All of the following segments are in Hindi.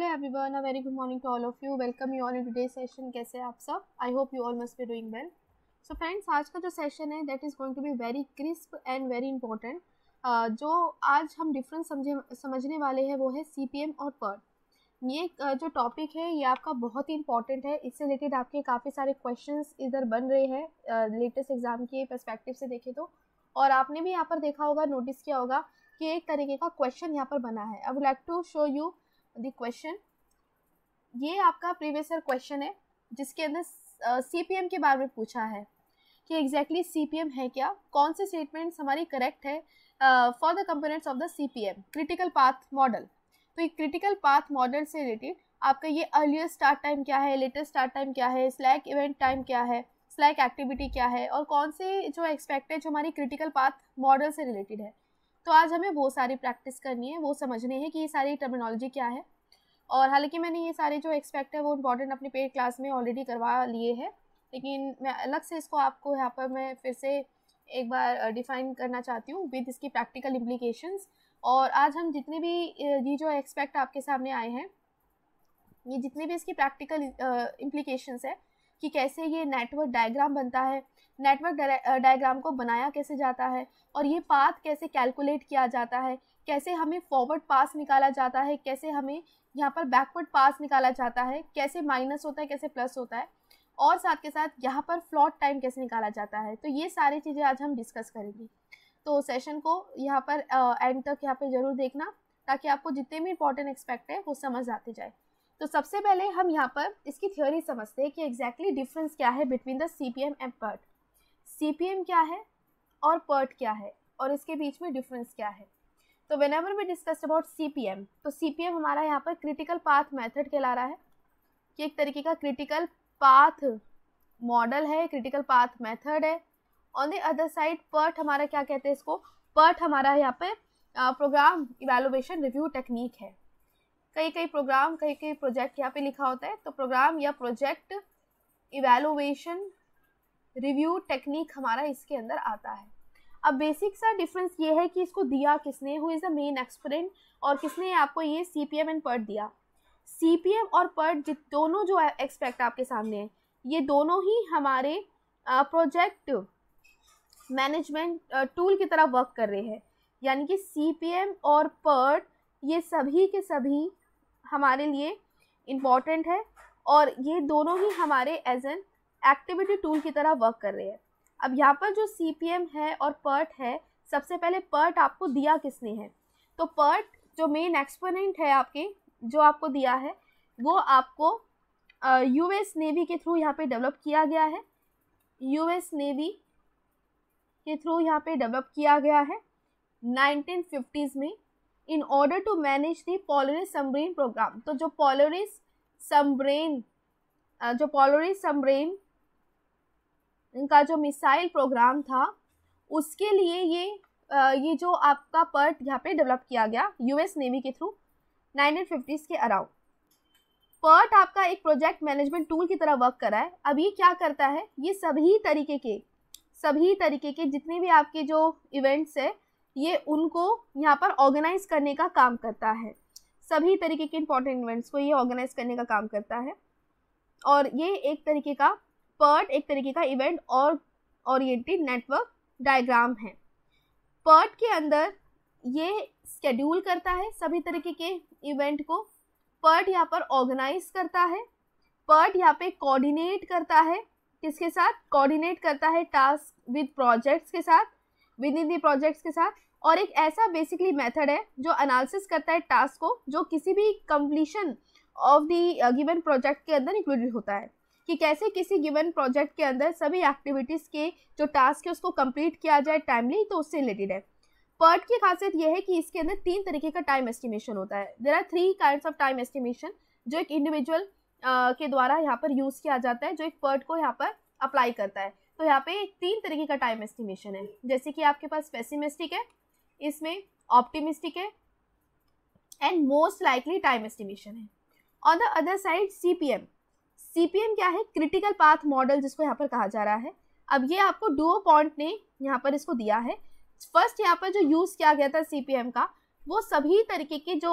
Hello everyone a very good morning to all of you welcome you all in today session कैसे आप सब I hope you all must be doing well so friends आज का जो सेशन है that is going to be very crisp and very important जो आज हम डिफरेंस समझे समझने वाले हैं वो है सी पी एम और पर e ये uh, जो टॉपिक है ये आपका बहुत ही इंपॉर्टेंट है इससे रिलेटेड आपके काफ़ी सारे क्वेश्चन इधर बन रहे हैं लेटेस्ट uh, एग्ज़ाम के परस्पेक्टिव से देखें तो और आपने भी यहाँ पर देखा होगा नोटिस किया होगा कि एक तरीके का क्वेश्चन यहाँ पर बना है I would like to show you the question ये आपका प्रीवियस ईयर क्वेश्चन है जिसके अंदर सी पी एम के बारे में पूछा है कि एग्जैक्टली सी पी एम है क्या कौन से स्टेटमेंट्स हमारी करेक्ट है for the components of the C P M critical path model तो ये क्रिटिकल पाथ मॉडल से रिलेटेड आपका ये अर्लियर स्टार्ट टाइम क्या है लेटेस्ट स्टार्ट टाइम क्या है स्लैक इवेंट टाइम क्या है स्लैक एक्टिविटी क्या है और कौन से जो एक्सपेक्टेड जो हमारी क्रिटिकल पाथ मॉडल से रिलेटेड है तो आज हमें वो सारी प्रैक्टिस करनी है वो समझनी है कि ये सारी टर्मिनोलॉजी क्या है और हालांकि मैंने ये सारे जो एक्सपेक्ट है वो इम्पॉर्टेंट अपने पेड क्लास में ऑलरेडी करवा लिए हैं लेकिन मैं अलग से इसको आपको यहाँ पर मैं फिर से एक बार डिफाइन करना चाहती हूँ विद इसकी प्रैक्टिकल इम्प्लीकेशंस और आज हम जितने भी ये जो एक्सपेक्ट आपके सामने आए हैं ये जितने भी इसकी प्रैक्टिकल इम्प्लीकेशंस है कि कैसे ये नेटवर्क डायग्राम बनता है नेटवर्क डायग्राम को बनाया कैसे जाता है और ये पाथ कैसे कैलकुलेट किया जाता है कैसे हमें फॉरवर्ड पास निकाला जाता है कैसे हमें यहाँ पर बैकवर्ड पास निकाला जाता है कैसे माइनस होता है कैसे प्लस होता है और साथ के साथ यहाँ पर फ्लॉट टाइम कैसे निकाला जाता है तो ये सारी चीज़ें आज हम डिस्कस करेंगे तो सेशन को यहाँ पर एंड तक यहाँ पर ज़रूर देखना ताकि आपको जितने भी इंपॉर्टेंट एक्सपेक्ट है वो समझ आते जाए तो सबसे पहले हम यहाँ पर इसकी थ्योरी समझते हैं कि एग्जैक्टली exactly डिफरेंस क्या है between the C P M and PERT सी क्या है और पर्ट e क्या है और इसके बीच में डिफरेंस क्या है तो whenever we discuss about C P M तो सी पी एम हमारा यहाँ पर क्रिटिकल पाथ मैथड कहला रहा है कि एक तरीके का क्रिटिकल पाथ मॉडल है क्रिटिकल पाथ मैथड है on the other side PERT हमारा क्या कहते हैं इसको पर्ट e हमारा यहाँ पर प्रोग्राम इवेलुएशन रिव्यू टेक्निक है कई कई प्रोग्राम कई कई प्रोजेक्ट यहाँ पे लिखा होता है तो प्रोग्राम या प्रोजेक्ट इवेलुएशन रिव्यू टेक्निक हमारा इसके अंदर आता है अब बेसिक सा डिफरेंस ये है कि इसको दिया किसने who is the main exponent और किसने आपको ये C P M and PERT दिया सी पी एम और पर्ट e जित दोनों जो एक्सपेक्ट आपके सामने हैं ये दोनों ही हमारे प्रोजेक्ट मैनेजमेंट टूल की तरह वर्क कर रहे हैं यानी कि सी पी एम और पर्ट e ये सभी के सभी हमारे लिए इम्पॉर्टेंट है और ये दोनों ही हमारे एज एन एक्टिविटी टूल की तरह वर्क कर रहे हैं अब यहाँ पर जो सी है और पर्ट है सबसे पहले पर्ट आपको दिया किसने है तो पर्ट जो मेन एक्सपोनेंट है आपके जो आपको दिया है वो आपको यूएस नेवी के थ्रू यहाँ पे डेवलप किया गया है यूएस नेवी के थ्रू यहाँ पे डेवलप किया गया है फिफ्टीज़ में in order to manage the Polaris submarine programme तो जो पॉलोरिस समब्रेन जो पॉलोरिस समब्रेन इनका जो मिसाइल प्रोग्राम था उसके लिए ये ये जो आपका पर्ट यहाँ पे डेवलप किया गया यूएस नेवी के थ्रू फिफ्टीज के अराउंड पर्ट आपका एक प्रोजेक्ट मैनेजमेंट टूल की तरह वर्क करा है अब ये क्या करता है ये सभी तरीके के सभी तरीके के जितने भी आपके जो इवेंट्स है ये उनको यहाँ पर ऑर्गेनाइज करने का काम करता है सभी तरीके के इंपॉर्टेंट इवेंट्स को ये ऑर्गेनाइज करने का काम करता है और ये एक तरीके का पर्ट एक तरीके का इवेंट और ओरिएंटेड नेटवर्क डायग्राम है पर्ट e के अंदर ये स्केड्यूल करता है सभी तरीके के इवेंट को पर्ट e यहाँ पर ऑर्गेनाइज करता है पर्ट e यहाँ पे कोऑर्डिनेट करता है किसके साथ कोऑर्डिनेट करता है टास्क विद प्रोजेक्ट्स के साथ विद इन दी प्रोजेक्ट्स के साथ और एक ऐसा बेसिकली मेथड है जो एनालिसिस करता है टास्क को जो किसी भी completion of the given project के अंदर इंक्लूडेड होता है कि कैसे किसी गिवन प्रोजेक्ट के अंदर सभी एक्टिविटीज़ के जो टास्क है उसको कंप्लीट किया जाए टाइमली तो उससे रिलेटेड है पर्ट की खासियत यह है कि इसके अंदर तीन तरीके का टाइम एस्टिमेशन होता है there are three kind of time estimation जो एक इंडिविजुअल के द्वारा यहाँ पर यूज़ किया जाता है जो एक पर्ट को यहाँ पर अप्लाई करता है तो यहाँ पे तीन तरीके का टाइम एस्टिमेशन है जैसे कि आपके पास पेसिमिस्टिक है इसमें ऑप्टिमिस्टिक है and most likely time estimation है on the other side C P M CPM क्या है क्रिटिकल पाथ मॉडल जिसको यहाँ पर कहा जा रहा है अब ये आपको डुओ पॉइंट ने यहाँ पर इसको दिया है फर्स्ट यहाँ पर जो यूज़ किया गया था सीपीएम का वो सभी तरीके के जो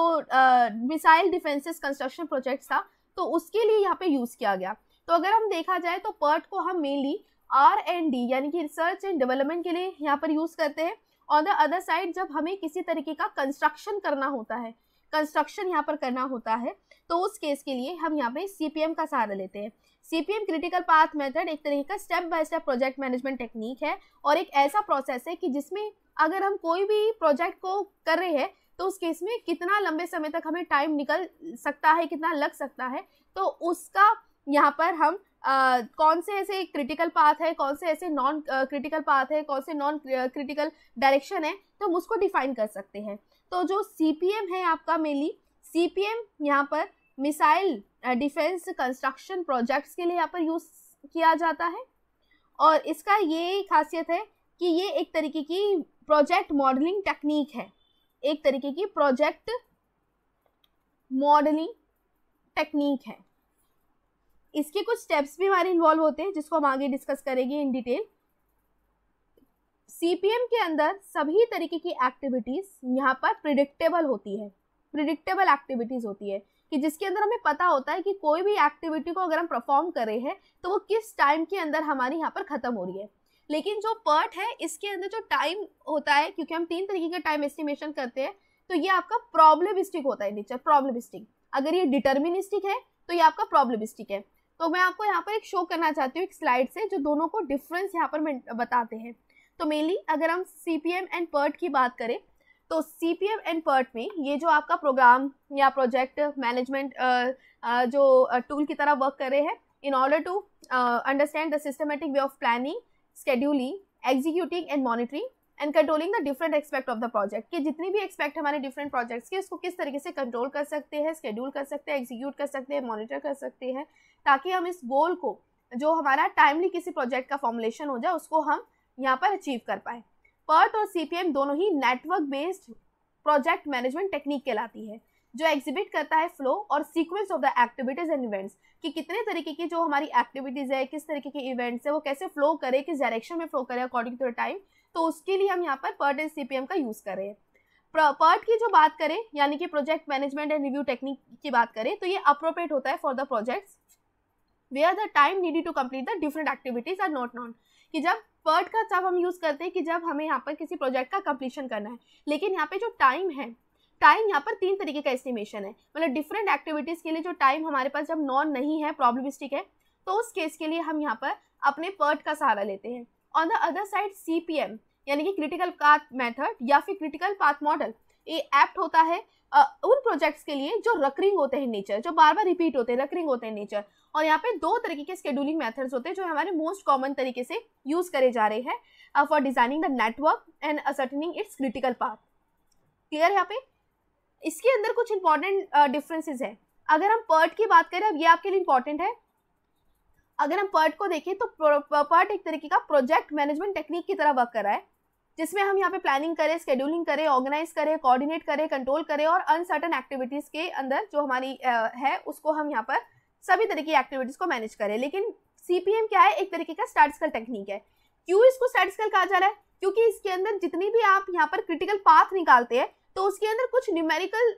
मिसाइल डिफेंसेस कंस्ट्रक्शन प्रोजेक्ट था तो उसके लिए यहाँ पे यूज़ किया गया तो अगर हम देखा जाए तो पर्ट को हम मेनली आर एंड डी यानी कि रिसर्च एंड डेवलपमेंट के लिए यहाँ पर यूज़ करते हैं ऑन द अदर साइड जब हमें किसी तरीके का कंस्ट्रक्शन करना होता है कंस्ट्रक्शन यहाँ पर करना होता है तो उस केस के लिए हम यहाँ पे सीपीएम का सहारा लेते हैं सीपीएम क्रिटिकल पाथ मेथड एक तरीके का step by step project management technique है और एक ऐसा प्रोसेस है कि जिसमें अगर हम कोई भी प्रोजेक्ट को कर रहे हैं तो उस केस में कितना लंबे समय तक हमें टाइम निकल सकता है कितना लग सकता है तो उसका यहाँ पर हम Uh, कौन से ऐसे क्रिटिकल पाथ है कौन से ऐसे नॉन क्रिटिकल पाथ है कौन से नॉन क्रिटिकल डायरेक्शन है तो हम उसको डिफाइन कर सकते हैं तो जो एम है आपका मेनली सी एम यहाँ पर मिसाइल डिफेंस कंस्ट्रक्शन प्रोजेक्ट्स के लिए यहाँ पर यूज़ किया जाता है और इसका ये खासियत है कि ये एक तरीके की प्रोजेक्ट मॉडलिंग टेक्निक है एक तरीके की प्रोजेक्ट मॉडलिंग टेक्निक है इसके कुछ स्टेप्स भी हमारे इन्वॉल्व होते हैं जिसको हम आगे डिस्कस करेंगे इन डिटेल सीपीएम के अंदर सभी तरीके की एक्टिविटीज़ यहाँ पर प्रिडिक्टेबल होती है प्रिडिक्टेबल एक्टिविटीज़ होती है कि जिसके अंदर हमें पता होता है कि कोई भी एक्टिविटी को अगर हम परफॉर्म कर रहे हैं तो वो किस टाइम के अंदर हमारी यहाँ पर ख़त्म हो रही है लेकिन जो पर्ट है इसके अंदर जो टाइम होता है क्योंकि हम तीन तरीके का टाइम एस्टिमेशन करते हैं तो ये आपका प्रॉब्लमिस्टिक होता है नेचर प्रॉब्लमिस्टिक अगर ये डिटर्मिनिस्टिक है तो ये आपका प्रॉब्लमिस्टिक है तो मैं आपको यहाँ पर एक शो करना चाहती हूँ एक स्लाइड से जो दोनों को डिफरेंस यहाँ पर बताते हैं तो मेनली अगर हम C P M and PERT की बात करें तो C P M and PERT में ये जो आपका प्रोग्राम या प्रोजेक्ट मैनेजमेंट जो टूल की तरह वर्क कर रहे हैं in order to understand the systematic way of planning scheduling executing and monitoring and controlling the different expect of the project कि जितने भी एक्सपेक्ट हमारे डिफरेंट प्रोजेक्ट्स के उसको किस तरीके से कंट्रोल कर सकते हैं स्केड्यूल कर सकते हैं एग्जीक्यूट कर सकते हैं मॉनिटर कर सकते हैं ताकि हम इस गोल को जो हमारा टाइमली किसी प्रोजेक्ट का फॉर्मुलेशन हो जाए उसको हम यहाँ पर अचीव कर पाए पर्थ और सीपीएम दोनों ही network based project management technique कहलाती है जो एग्जिबिट करता है फ्लो और sequence of the activities and events कि कितने तरीके की जो हमारी एक्टिविटीज है किस तरीके के इवेंट्स है वो कैसे फ्लो करे किस डायरेक्शन में फ्लो करे अकॉर्डिंग टू द टाइम तो उसके लिए हम यहाँ पर पर्ट एंड सी का यूज कर रहे हैं पर्ट की जो बात करें यानी कि project management and review technique की बात करें तो ये अप्रोप्रिएट होता है for the projects are the time needed to complete the different activities are not known कि जब पर्ट का तब हम यूज़ करते हैं कि जब हमें यहाँ पर किसी प्रोजेक्ट का कंप्लीशन करना है लेकिन यहाँ पे जो टाइम है टाइम यहाँ पर तीन तरीके का एस्टिमेशन है मतलब डिफरेंट एक्टिविटीज़ के लिए जो टाइम हमारे पास जब नॉन नहीं है प्रॉब्लमिस्टिक है तो उस केस के लिए हम यहाँ पर अपने पर्ट का सहारा लेते हैं on the other side C यानी कि क्रिटिकल पाथ मैथड या फिर क्रिटिकल पाथ मॉडल ये एप्ट होता है उन प्रोजेक्ट्स के लिए जो रकरिंग होते हैं नेचर जो बार बार रिपीट होते हैं रकरिंग होते हैं नेचर और यहाँ पे दो तरीके के स्केड्यूलिंग मेथड्स होते हैं जो हमारे मोस्ट कॉमन तरीके से यूज करे जा रहे हैं for designing the network and ascertaining its critical path clear यहाँ पे इसके अंदर कुछ इंपॉर्टेंट डिफरेंसेस है अगर हम पर्ट की बात करें अब ये आपके लिए इंपॉर्टेंट है अगर हम पर्ट को देखें तो पर्ट एक तरीके का प्रोजेक्ट मैनेजमेंट टेक्निक की तरह वर्क कर रहा है जिसमें हम यहाँ पे प्लानिंग करें स्केड्यूलिंग करें ऑर्गेनाइज करें कोऑर्डिनेट करें कंट्रोल करें और अनसर्टन एक्टिविटीज़ के अंदर जो हमारी है उसको हम यहाँ पर सभी तरह की एक्टिविटीज़ को मैनेज करें लेकिन सीपीएम क्या है एक तरीके का स्टैटिस्टिकल टेक्निक है क्यों इसको स्टैटिस्टिकल कहा जा रहा है क्योंकि इसके अंदर जितनी भी आप यहाँ पर क्रिटिकल पाथ निकालते हैं तो उसके अंदर कुछ न्यूमेरिकल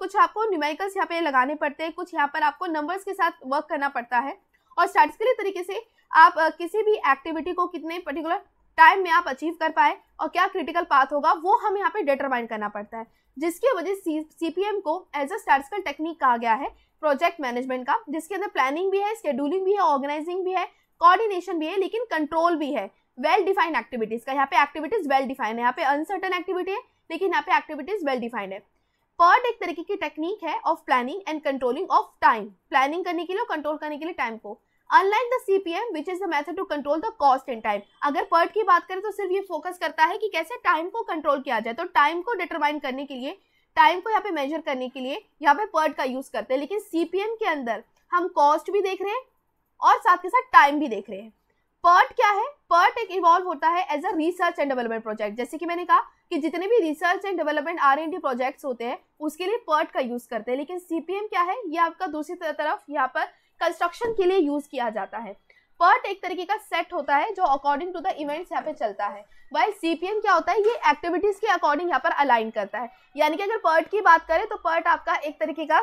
कुछ आपको न्यूमेरिकल्स यहाँ पे लगाने पड़ते हैं कुछ यहाँ पर आपको नंबर्स के साथ वर्क करना पड़ता है और स्टैटिस्टिकली तरीके से आप किसी भी एक्टिविटी को कितने पर्टिकुलर टाइम में आप अचीव कर पाए और क्या क्रिटिकल पाथ होगा वो हम यहाँ पे डिटरमाइन करना पड़ता है जिसकी वजह से सीपीएम को एज अ स्टैटिकल टेक्निक कहा गया है प्रोजेक्ट मैनेजमेंट का जिसके अंदर प्लानिंग भी है स्केड्यूलिंग भी है ऑर्गेनाइजिंग भी है कोऑर्डिनेशन भी है लेकिन कंट्रोल भी है वेल डिफाइंड एक्टिविटीज का यहाँ पे एक्टिविटीज वेल डिफाइंड है यहाँ पे अनसर्टन एक्टिविटी है लेकिन यहाँ पे एक्टिविटीज वेल डिफाइंड है पर्ट एक तरीके की टेक्निक है of planning and controlling of time planning करने के लिए और कंट्रोल करने के लिए टाइम को unlike the CPM which is the method to control the cost in time अगर पर्ट e की बात करें तो सिर्फ ये फोकस करता है कि कैसे टाइम को कंट्रोल किया जाए तो टाइम को डिटरमाइन करने के लिए टाइम को यहाँ पे मेजर करने के लिए यहाँ पे पर्ट e का यूज करते हैं लेकिन सीपीएम के अंदर हम कॉस्ट भी देख रहे हैं और साथ के साथ टाइम भी देख रहे हैं पर्ट e क्या है पर्ट एक इन्वॉल्व होता है as a research and development project जैसे कि मैंने कहा कि जितने भी research and development R n D projects होते हैं उसके लिए पर्ट का यूज करते हैं लेकिन सीपीएम क्या है ये आपका दूसरी तरफ यहाँ पर कंस्ट्रक्शन के लिए यूज किया जाता है पर्ट एक तरीके का सेट होता है जो अकॉर्डिंग टू द इवेंट्स यहाँ पे चलता है वाइल सीपीएम क्या होता है ये एक्टिविटीज के अकॉर्डिंग यहाँ पर अलाइन करता है यानी कि अगर पर्ट की बात करें तो पर्ट आपका एक तरीके का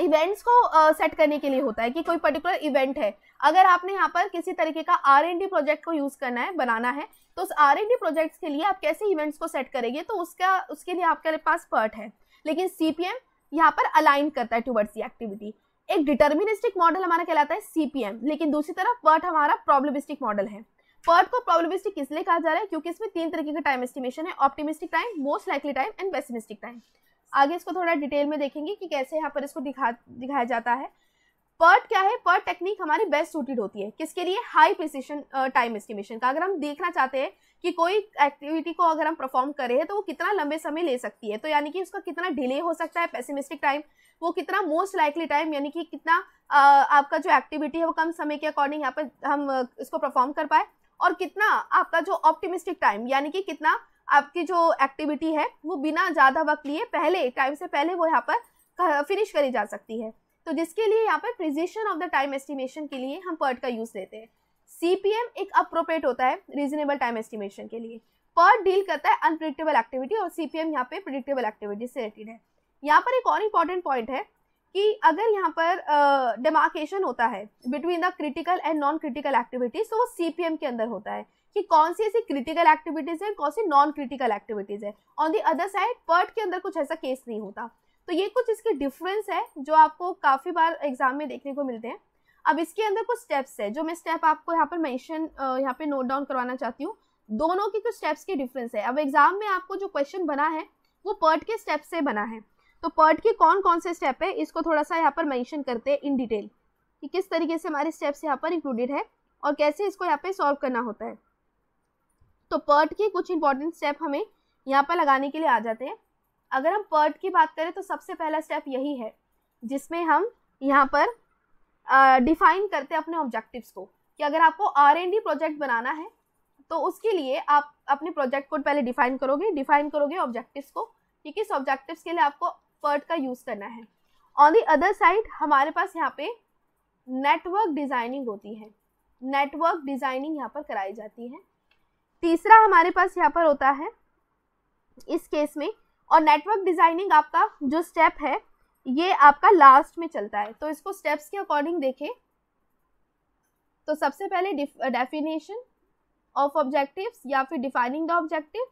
इवेंट्स को सेट uh, करने के लिए होता है कि कोई पर्टिकुलर इवेंट है अगर आपने यहाँ पर किसी तरीके का आर एन डी प्रोजेक्ट को यूज करना है बनाना है तो उस आर एन डी प्रोजेक्ट्स के लिए आप कैसे इवेंट्स को सेट करेंगे तो उसका उसके लिए आपके पास पर्ट है लेकिन सीपीएम यहाँ पर अलाइन करता है टूवर्ड्स दी एक्टिविटी एक डिटर्मिनिस्टिक मॉडल हमारा कहलाता है सीपीएम लेकिन दूसरी तरफ पर्ट e हमारा प्रॉब्लमिस्टिक मॉडल है पर्ट e को प्रॉब्लमिस्टिक इसलिए कहा जा रहा है क्योंकि इसमें तीन तरीके का टाइम एस्टिमेशन है optimistic time most likely time and pessimistic time आगे इसको थोड़ा डिटेल में देखेंगे कि कैसे यहाँ पर इसको दिखा दिखाया जाता है पर्ट क्या है पर्ट टेक्निक हमारी बेस्ट सूटेड होती है किसके लिए हाई प्रिसीशन टाइम एस्टिमेशन का अगर हम देखना चाहते हैं कि कोई एक्टिविटी को अगर हम परफॉर्म कर रहे हैं तो वो कितना लंबे समय ले सकती है तो यानी कि उसका कितना डिले हो सकता है पेसिमिस्टिक टाइम वो कितना मोस्ट लाइकली टाइम यानी कि कितना आ, आपका जो एक्टिविटी है वो कम समय के अकॉर्डिंग यहाँ पर हम इसको परफॉर्म कर पाए और कितना आपका जो ऑप्टिमिस्टिक टाइम यानी कि कितना आपकी जो एक्टिविटी है वो बिना ज़्यादा वक्त लिए पहले टाइम से पहले वो यहाँ पर फिनिश करी जा सकती है तो जिसके लिए यहाँ पर precision of the time estimation के लिए हम पर्ट का यूज लेते हैं सीपीएम एक अप्रोप्रिएट होता है रीजनेबल टाइम एस्टिमेशन के लिए पर डील करता है अनप्रिडिक्टेबल एक्टिविटी और सीपीएम यहाँ पे प्रिडिक्टेबल एक्टिविटी से रिलेटेड है यहाँ पर एक और इम्पॉर्टेंट पॉइंट है कि अगर यहाँ पर डेमार्केशन uh, होता है between the critical and non critical activities तो वो सीपीएम के अंदर होता है कि कौन सी ऐसी क्रिटिकल एक्टिविटीज है कौन सी नॉन क्रिटिकल एक्टिविटीज है on the other side PERT के अंदर कुछ ऐसा केस नहीं होता तो ये कुछ इसके डिफरेंस है जो आपको काफ़ी बार एग्जाम में देखने को मिलते हैं अब इसके अंदर कुछ स्टेप्स है जो मैं स्टेप आपको यहाँ पर मैंशन यहाँ पे नोट डाउन करवाना चाहती हूँ दोनों की कुछ स्टेप्स के डिफरेंस है अब एग्जाम में आपको जो क्वेश्चन बना है वो पर्ट के स्टेप से बना है तो पर्ट के कौन कौन से स्टेप है इसको थोड़ा सा यहाँ पर मैंशन करते हैं इन डिटेल कि किस तरीके से हमारे स्टेप्स यहाँ पर इंक्लूडेड है और कैसे इसको यहाँ पे सॉल्व करना होता है तो पर्ट के कुछ इंपॉर्टेंट स्टेप हमें यहाँ पर लगाने के लिए आ जाते हैं अगर हम पर्ट की बात करें तो सबसे पहला स्टेप यही है जिसमें हम यहाँ पर डिफाइन करते हैं अपने ऑब्जेक्टिव्स को कि अगर आपको आर एन डी प्रोजेक्ट बनाना है तो उसके लिए आप अपने प्रोजेक्ट को पहले डिफाइन करोगे डिफाइन करोगे ऑब्जेक्टिव्स को कि किस ऑब्जेक्टिव्स के लिए आपको पर्ट का यूज़ करना है ऑन दी अदर साइड हमारे पास यहाँ पे नेटवर्क डिज़ाइनिंग होती है नेटवर्क डिज़ाइनिंग यहाँ पर कराई जाती है तीसरा हमारे पास यहाँ पर होता है इस केस में और नेटवर्क डिजाइनिंग आपका जो स्टेप है ये आपका लास्ट में चलता है तो इसको स्टेप्स के अकॉर्डिंग देखें तो सबसे पहले डेफिनेशन ऑफ ऑब्जेक्टिव्स या फिर डिफाइनिंग द ऑब्जेक्टिव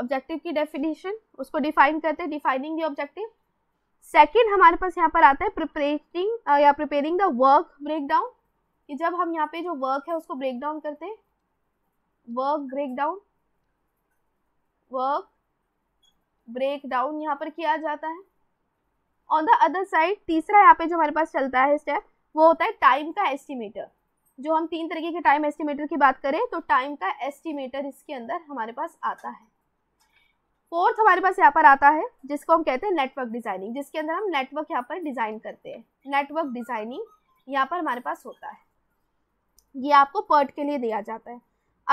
ऑब्जेक्टिव की डेफिनेशन उसको डिफाइन करते हैं डिफाइनिंग द ऑब्जेक्टिव सेकेंड हमारे पास यहाँ पर आता है प्रिपरेटिंग या preparing the work break down कि जब हम यहाँ पे जो वर्क है उसको ब्रेक डाउन करते हैं work break down work break down यहाँ पर किया जाता है ऑन द अदर साइड तीसरा यहाँ पे जो हमारे पास चलता है स्टेप वो होता है टाइम का एस्टिमेटर जो हम तीन तरीके के टाइम एस्टिमेटर की बात करें तो टाइम का एस्टिमेटर इसके अंदर हमारे पास आता है फोर्थ हमारे पास यहाँ पर आता है जिसको हम कहते हैं नेटवर्क डिजाइनिंग जिसके अंदर हम नेटवर्क यहाँ पर डिजाइन करते हैं नेटवर्क डिजाइनिंग यहाँ पर हमारे पास होता है ये आपको पर्ट के लिए दिया जाता है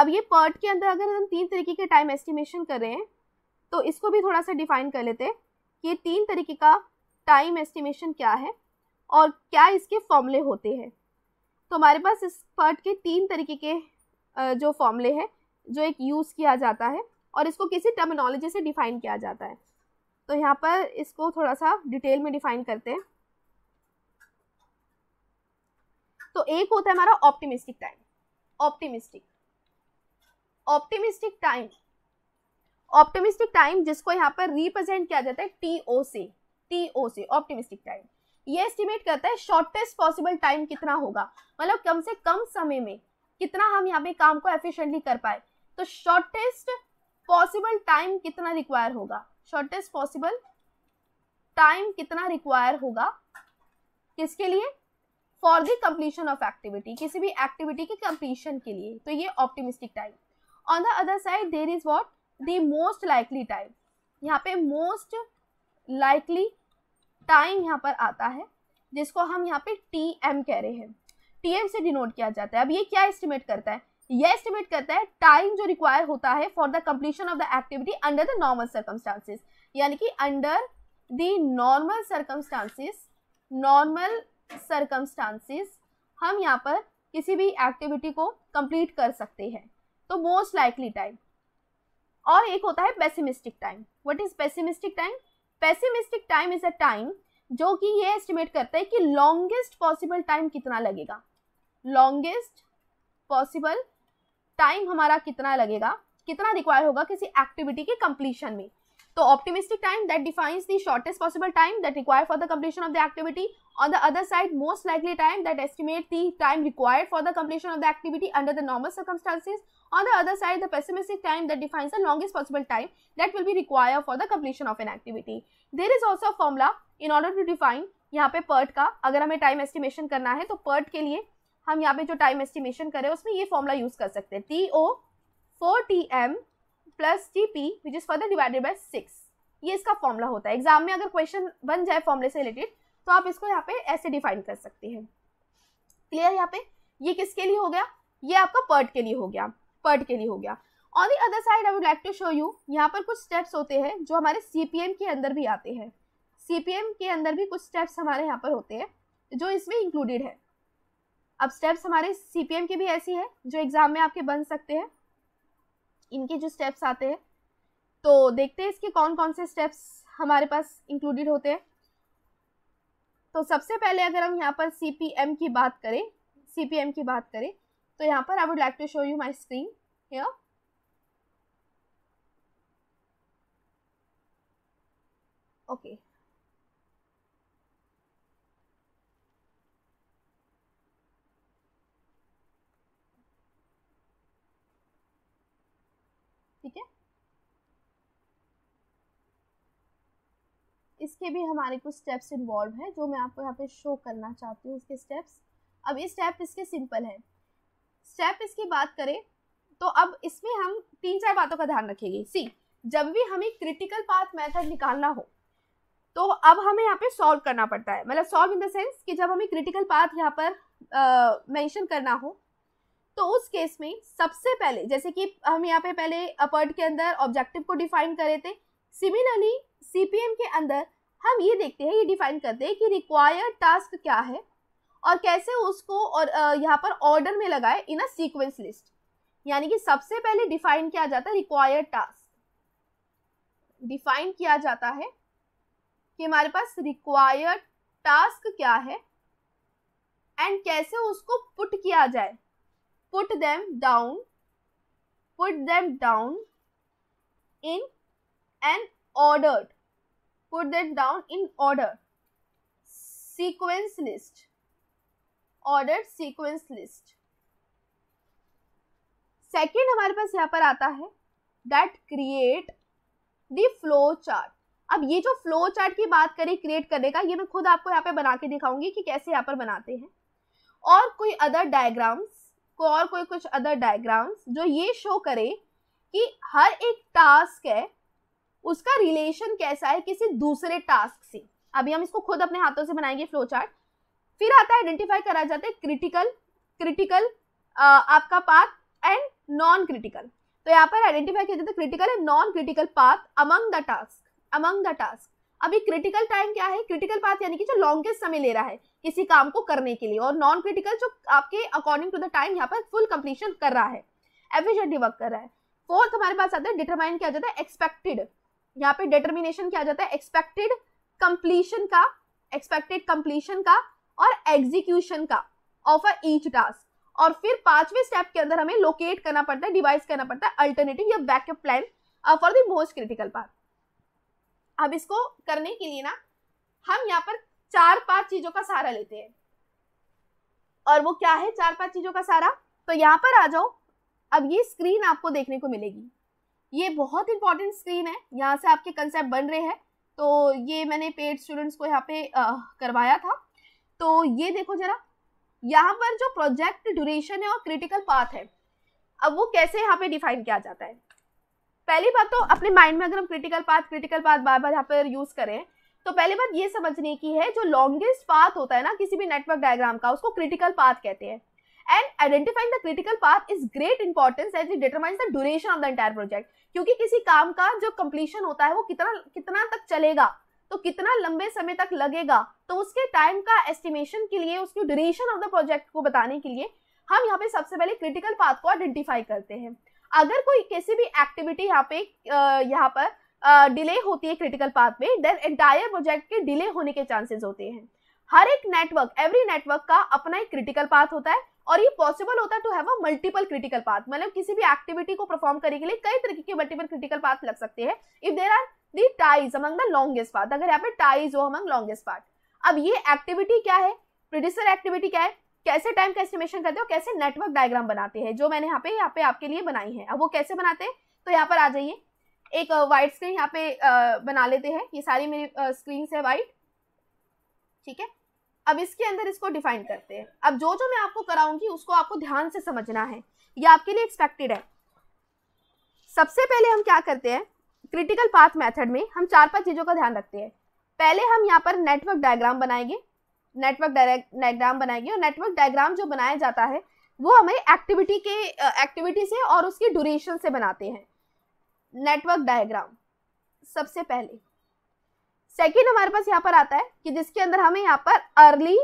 अब ये पर्ट के अंदर अगर हम तीन तरीके के टाइम एस्टिमेशन कर रहे हैं तो इसको भी थोड़ा सा डिफाइन कर लेते हैं कि तीन तरीके का टाइम एस्टिमेशन क्या है और क्या इसके फॉर्मूले होते हैं तो हमारे पास इस पार्ट के तीन तरीके के जो फॉर्मूले हैं जो एक यूज़ किया जाता है और इसको किसी टर्मिनोलॉजी से डिफाइन किया जाता है तो यहाँ पर इसको थोड़ा सा डिटेल में डिफाइन करते हैं तो एक होता है हमारा optimistic time optimistic optimistic time optimistic time जिसको यहाँ पर रिप्रेजेंट किया जाता है टी ओ से टी ओ से ऑप्टिमिस्टिक टाइम ये एस्टिमेट करता है शॉर्टेस्ट पॉसिबल टाइम कितना होगा मतलब कम से कम समय में कितना हम यहाँ पे काम को एफिशिएंटली कर पाए तो शॉर्टेस्ट पॉसिबल टाइम कितना रिक्वायर होगा शॉर्टेस्ट पॉसिबल टाइम कितना रिक्वायर होगा किसके लिए for the completion of activity किसी भी एक्टिविटी के कंप्लीशन के लिए तो ये optimistic time on the other side there is what the most likely time यहाँ पे मोस्ट लाइकली टाइम यहाँ पर आता है जिसको हम यहाँ पे टी एम कह रहे हैं टी एम से डिनोट किया जाता है अब ये क्या एस्टिमेट करता है यह एस्टिमेट करता है टाइम जो रिक्वायर होता है for the completion of the activity under the normal circumstances यानी कि under the normal circumstances normal circumstances हम यहाँ पर किसी भी एक्टिविटी को कंप्लीट कर सकते हैं तो मोस्ट लाइकली टाइम और एक होता है pessimistic time what is pessimistic time pessimistic time is a time जो कि ये एस्टिमेट करता है कि लॉन्गेस्ट पॉसिबल टाइम कितना लगेगा लॉन्गेस्ट पॉसिबल टाइम हमारा कितना लगेगा कितना रिक्वायर होगा किसी एक्टिविटी के कंप्लीशन में तो optimistic time that defines the shortest possible time that require for the completion of the activity on the other side most likely time that estimate the time required for the completion of the activity under the normal circumstances on the other side the pessimistic time that defines the longest possible time that will be require for the completion of an activity there is also formula in order to define यहाँ पे पर्ट का अगर हमें टाइम एस्टिमेशन करना है तो पर्ट के लिए हम यहाँ पे जो टाइम एस्टिमेशन करें उसमें ये फॉर्मुला यूज कर सकते हैं T O four T M plus T P which is further divided by six ये इसका फॉर्मूला होता है एग्जाम में अगर क्वेश्चन बन जाए फॉर्मूले से रिलेटेड तो आप इसको यहाँ पे ऐसे डिफाइन कर सकते हैं क्लियर यहाँ पे ये किसके लिए हो गया ये आपका पर्ट के लिए हो गया पर्ट के लिए हो गया on the other side I would like to show you यहाँ पर कुछ स्टेप्स होते हैं जो हमारे सी के अंदर भी आते हैं सी के अंदर भी कुछ स्टेप्स हमारे यहाँ पर होते हैं जो इसमें इंक्लूडेड है अब स्टेप्स हमारे सी के भी ऐसी है जो एग्जाम में आपके बन सकते हैं इनके जो स्टेप्स आते हैं तो देखते हैं इसके कौन कौन से स्टेप्स हमारे पास इंक्लूडेड होते हैं तो सबसे पहले अगर हम यहाँ पर सी की बात करें सी की बात करें तो यहाँ पर I would like to show you my screen here okay इसके भी हमारे कुछ स्टेप्स इन्वॉल्व हैं जो मैं आपको यहाँ पे शो करना चाहती हूँ इसके स्टेप्स अब ये स्टेप इसके सिंपल है स्टेप इसकी बात करें तो अब इसमें हम तीन चार बातों का ध्यान रखेंगे सी जब भी हमें क्रिटिकल पाथ मेथड निकालना हो तो अब हमें यहाँ पे सॉल्व करना पड़ता है मतलब सॉल्व इन द सेंस कि जब हमें क्रिटिकल पाथ यहाँ पर मेंशन uh, करना हो तो उस केस में सबसे पहले जैसे कि हम यहाँ पे पहले अपर्ट के अंदर ऑब्जेक्टिव को डिफाइन करे थे सिमिलरली सीपीएम के अंदर हम ये देखते हैं ये डिफाइन करते हैं कि रिक्वायर्ड टास्क क्या है और कैसे उसको और यहाँ पर ऑर्डर में लगाए इन अ सीक्वेंस लिस्ट यानी कि सबसे पहले डिफाइन किया जाता है रिक्वायर्ड टास्क डिफाइन किया जाता है कि हमारे पास रिक्वायर्ड टास्क क्या है एंड कैसे उसको पुट किया जाए put them down put them down in an ordered put that down in order sequence list ordered sequence list second हमारे पास यहाँ पर आता है that create the flow chart अब ये जो फ्लो चार्ट की बात करें क्रिएट करने का ये मैं खुद आपको यहाँ पे बना के दिखाऊंगी कि कैसे यहाँ पर बनाते हैं और कोई अदर डायग्राम्स को और कोई कुछ अदर डायग्राम्स जो ये शो करे कि हर एक टास्क है उसका रिलेशन कैसा है किसी दूसरे टास्क से अभी हम इसको खुद अपने हाथों से बनाएंगे फ्लो चार्ट फिर आता है आइडेंटिफाई करा जाता है क्रिटिकल क्रिटिकल आपका पाथ एंड नॉन क्रिटिकल तो यहाँ पर आइडेंटिफाई किया जाता है critical and non critical path among the task among the task अभी क्रिटिकल टाइम क्या है क्रिटिकल पाथ यानी कि जो लॉन्गेस्ट समय ले रहा है किसी काम को करने के लिए और नॉन क्रिटिकल जो आपके अकॉर्डिंग टू द टाइम यहाँ पर फुल कंप्लीशन कर रहा है एफिशिएंटली वर्क कर रहा है फोर्थ हमारे पास आता है डिटरमाइन किया जाता है एक्सपेक्टेड यहाँ पे डिटर्मिनेशन क्या जाता है एक्सपेक्टेड कंप्लीशन का एक्सपेक्टेड कंप्लीशन का और एग्जीक्यूशन का ऑफ अ ईच टास्क और फिर पांचवें स्टेप के अंदर हमें लोकेट करना पड़ता है डिवाइस करना पड़ता है अल्टरनेटिव या backup plan for the most critical part अब इसको करने के लिए ना हम यहाँ पर चार पांच चीजों का सहारा लेते हैं और वो क्या है चार पांच चीजों का सहारा तो यहाँ पर आ जाओ अब ये स्क्रीन आपको देखने को मिलेगी ये बहुत इंपॉर्टेंट स्क्रीन है यहाँ से आपके कंसेप्ट बन रहे हैं तो ये मैंने पेड स्टूडेंट्स को यहाँ पे आ, करवाया था तो ये देखो जरा यहाँ पर जो प्रोजेक्ट ड्यूरेशन है और क्रिटिकल पाथ है अब वो कैसे यहाँ पे डिफाइन किया जाता है पहली बात तो अपने माइंड में अगर हम क्रिटिकल पाथ क्रिटिकल पाथ बार बार यहाँ पर यूज करें तो पहली बात ये समझने की है जो लॉन्गेस्ट पाथ होता है ना किसी भी नेटवर्क डायग्राम का उसको क्रिटिकल पाथ कहते हैं and identifying the critical path is great importance as it determines the duration of the entire project क्योंकि किसी काम का जो कंप्लीशन होता है वो कितना कितना तक चलेगा तो कितना लंबे समय तक लगेगा तो उसके टाइम का एस्टिमेशन के लिए उसकी ड्यूरेशन ऑफ द प्रोजेक्ट को बताने के लिए हम यहाँ पे सबसे पहले क्रिटिकल पाथ को आइडेंटिफाई करते हैं अगर कोई किसी भी एक्टिविटी यहाँ पे यहाँ पर डिले होती है क्रिटिकल पाथ में देन एंटायर प्रोजेक्ट के डिले होने के चांसेस होते हैं हर एक नेटवर्क एवरी नेटवर्क का अपना एक क्रिटिकल पाथ होता है और ये पॉसिबल होता है to have a multiple critical path मतलब किसी भी एक्टिविटी को परफॉर्म करने के लिए कई तरीके के मल्टीपल क्रिटिकल पाथ लग सकते हैं if there are the ties among the longest path अगर यहाँ पे टाइज हो अमंग लॉन्गेस्ट पाथ अब ये एक्टिविटी क्या है प्रोड्यूसर एक्टिविटी क्या है कैसे टाइम का एस्टिमेशन करते हो कैसे नेटवर्क डायग्राम बनाते हैं जो मैंने यहाँ पे यहाँ पे आपके लिए बनाई है अब वो कैसे बनाते हैं तो यहाँ पर आ जाइए एक वाइट स्क्रीन यहाँ पे बना लेते हैं ये सारी मेरी स्क्रीन है वाइट ठीक है अब इसके अंदर इसको डिफाइन करते हैं अब जो जो मैं आपको कराऊंगी उसको आपको ध्यान से समझना है ये आपके लिए एक्सपेक्टेड है सबसे पहले हम क्या करते हैं क्रिटिकल पाथ मेथड में हम चार पांच चीज़ों का ध्यान रखते हैं पहले हम यहाँ पर नेटवर्क डायग्राम बनाएंगे नेटवर्क डायग्राम बनाएंगे और नेटवर्क डायग्राम जो बनाया जाता है वो हमें एक्टिविटी के एक्टिविटी से और उसकी ड्यूरेशन से बनाते हैं नेटवर्क डायग्राम सबसे पहले सेकेंड हमारे पास यहाँ पर आता है कि जिसके अंदर हमें यहाँ पर अर्ली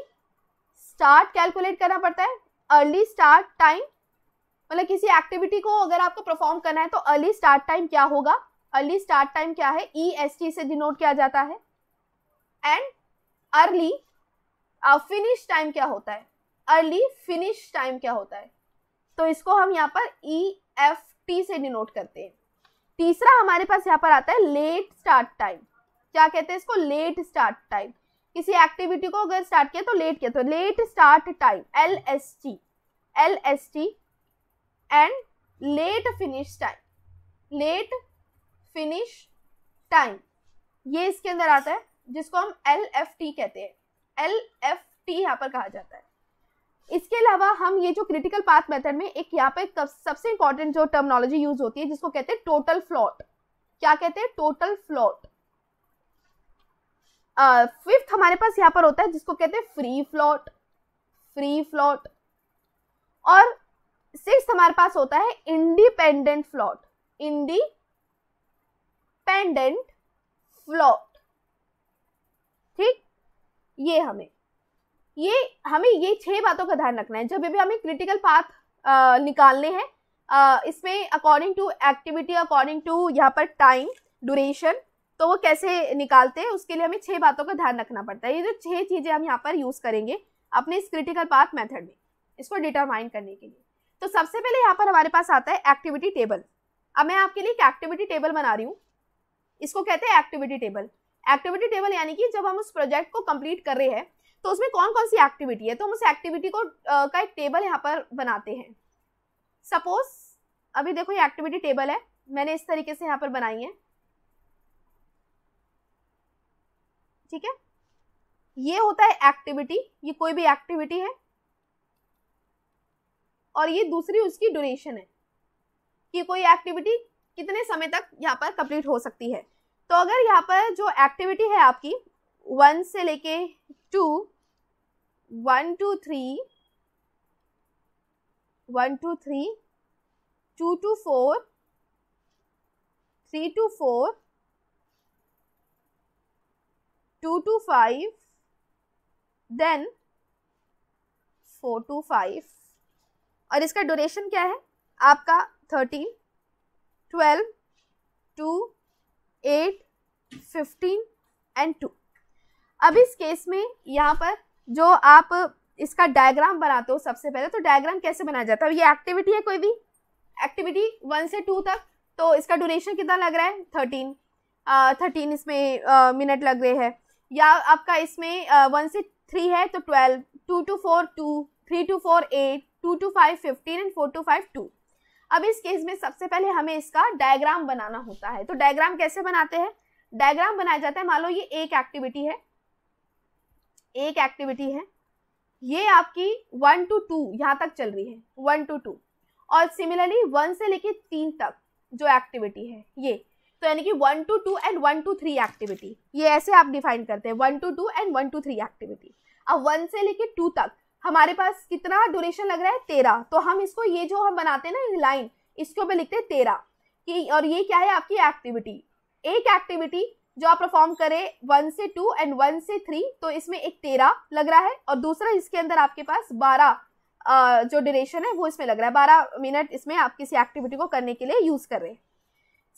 स्टार्ट कैलकुलेट करना पड़ता है अर्ली स्टार्ट टाइम मतलब किसी एक्टिविटी को अगर आपको परफॉर्म करना है तो अर्ली स्टार्ट टाइम क्या होगा अर्ली स्टार्ट टाइम क्या है ई एस टी से डिनोट किया जाता है एंड अर्ली फिनिश टाइम क्या होता है अर्ली फिनिश टाइम क्या होता है तो इसको हम यहाँ पर ई एफ टी से डिनोट करते हैं तीसरा हमारे पास यहाँ पर आता है लेट स्टार्ट टाइम क्या कहते हैं इसको लेट स्टार्ट टाइम किसी एक्टिविटी को अगर स्टार्ट किया तो लेट किया तो late start time L S T L S T and late finish time late finish time ये इसके अंदर आता है जिसको हम एल एफ टी कहते हैं एल एफ टी यहाँ पर कहा जाता है इसके अलावा हम ये जो क्रिटिकल पाथ मेथड में एक यहाँ पर सबसे इंपॉर्टेंट जो टर्मनोलॉजी यूज होती है जिसको कहते हैं टोटल फ्लॉट क्या कहते हैं टोटल फ्लॉट फिफ्थ uh, हमारे पास यहाँ पर होता है जिसको कहते हैं फ्री फ्लॉट फ्री फ्लॉट और सिक्स हमारे पास होता है इंडिपेंडेंट फ्लॉट इंडिपेंडेंट फ्लॉट ठीक ये हमें ये हमें ये छह बातों का ध्यान रखना है जब भी हमें क्रिटिकल पाथ निकालने हैं इसमें according to activity according to यहाँ पर टाइम ड्यूरेशन तो वो कैसे निकालते हैं उसके लिए हमें छह बातों का ध्यान रखना पड़ता है ये जो छह चीज़ें हम यहाँ पर यूज़ करेंगे अपने इस क्रिटिकल पाथ मेथड में इसको डिटरमाइन करने के लिए तो सबसे पहले यहाँ पर हमारे पास आता है एक्टिविटी टेबल अब मैं आपके लिए एक एक्टिविटी टेबल बना रही हूँ इसको कहते हैं एक्टिविटी टेबल एक्टिविटी टेबल यानी कि जब हम उस प्रोजेक्ट को कंप्लीट कर रहे हैं तो उसमें कौन कौन सी एक्टिविटी है तो हम उस एक्टिविटी को आ, का एक टेबल यहाँ पर बनाते हैं सपोज अभी देखो ये एक्टिविटी टेबल है मैंने इस तरीके से यहाँ पर बनाई है ठीक है ये होता है एक्टिविटी ये कोई भी एक्टिविटी है और ये दूसरी उसकी ड्यूरेशन है कि कोई एक्टिविटी कितने समय तक यहाँ पर कंप्लीट हो सकती है तो अगर यहाँ पर जो एक्टिविटी है आपकी वन से लेके two one two three one two three two two four three to four two two five then four to five और इसका ड्यूरेशन क्या है आपका thirteen twelve two eight fifteen and two अब इस केस में यहाँ पर जो आप इसका डायग्राम बनाते हो सबसे पहले तो डायग्राम कैसे बनाया जाता है ये एक्टिविटी है कोई भी एक्टिविटी वन से टू तक तो इसका ड्यूरेशन कितना लग रहा है थर्टीन थर्टीन इसमें मिनट लग रहे हैं या आपका इसमें वन से थ्री है तो twelve two two four two three to four eight two two five fifteen and four to five two अब इस केस में सबसे पहले हमें इसका डायग्राम बनाना होता है तो डायग्राम कैसे बनाते हैं डायग्राम बनाया जाता है मान लो ये एक एक्टिविटी है एक एक्टिविटी है ये आपकी वन टू टू यहाँ तक चल रही है वन टू टू और सिमिलरली वन से लेके तीन तक जो एक्टिविटी है ये तो यानी कि one two two and one two three activity ये ऐसे आप डिफाइन करते हैं one two two and one two three activity अब वन से लेके टू तक हमारे पास कितना ड्यूरेशन लग रहा है तेरह तो हम इसको ये जो हम बनाते हैं ना लाइन इसके ऊपर लिखते हैं तेरह कि और ये क्या है आपकी एक्टिविटी एक एक्टिविटी जो आप परफॉर्म करें वन से टू एंड वन से थ्री तो इसमें एक तेरह लग रहा है और दूसरा इसके अंदर आपके पास बारह जो ड्यूरेशन है वो इसमें लग रहा है बारह मिनट इसमें आप किसी एक्टिविटी को करने के लिए यूज़ कर रहे हैं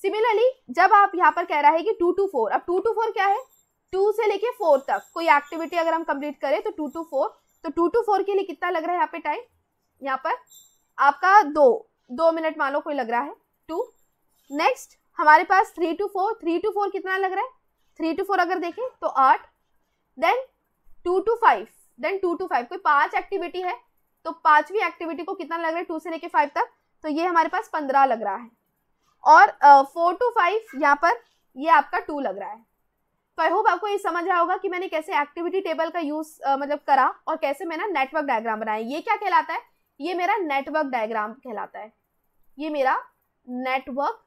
सिमिलरली जब आप यहाँ पर कह रहा है कि टू टू फोर अब टू टू फोर क्या है टू से लेके फोर तक कोई एक्टिविटी अगर हम कंप्लीट करें तो टू टू फोर तो टू टू फोर के लिए कितना लग रहा है यहाँ पे टाइम यहाँ पर आपका दो दो मिनट मान लो कोई लग रहा है टू नेक्स्ट हमारे पास three to four three to four कितना लग रहा है थ्री टू फोर अगर देखें तो आठ then two two five then two two five कोई पांच एक्टिविटी है तो पांचवी एक्टिविटी को कितना लग रहा है टू से लेके फाइव तक तो ये हमारे पास पंद्रह लग रहा है और फोर टू फाइव यहाँ पर ये आपका टू लग रहा है तो आई होप आपको ये समझ रहा होगा कि मैंने कैसे एक्टिविटी टेबल का यूज uh, मतलब करा और कैसे मैंने नेटवर्क डायग्राम बनाया ये क्या कहलाता है ये मेरा नेटवर्क डायग्राम कहलाता है ये मेरा नेटवर्क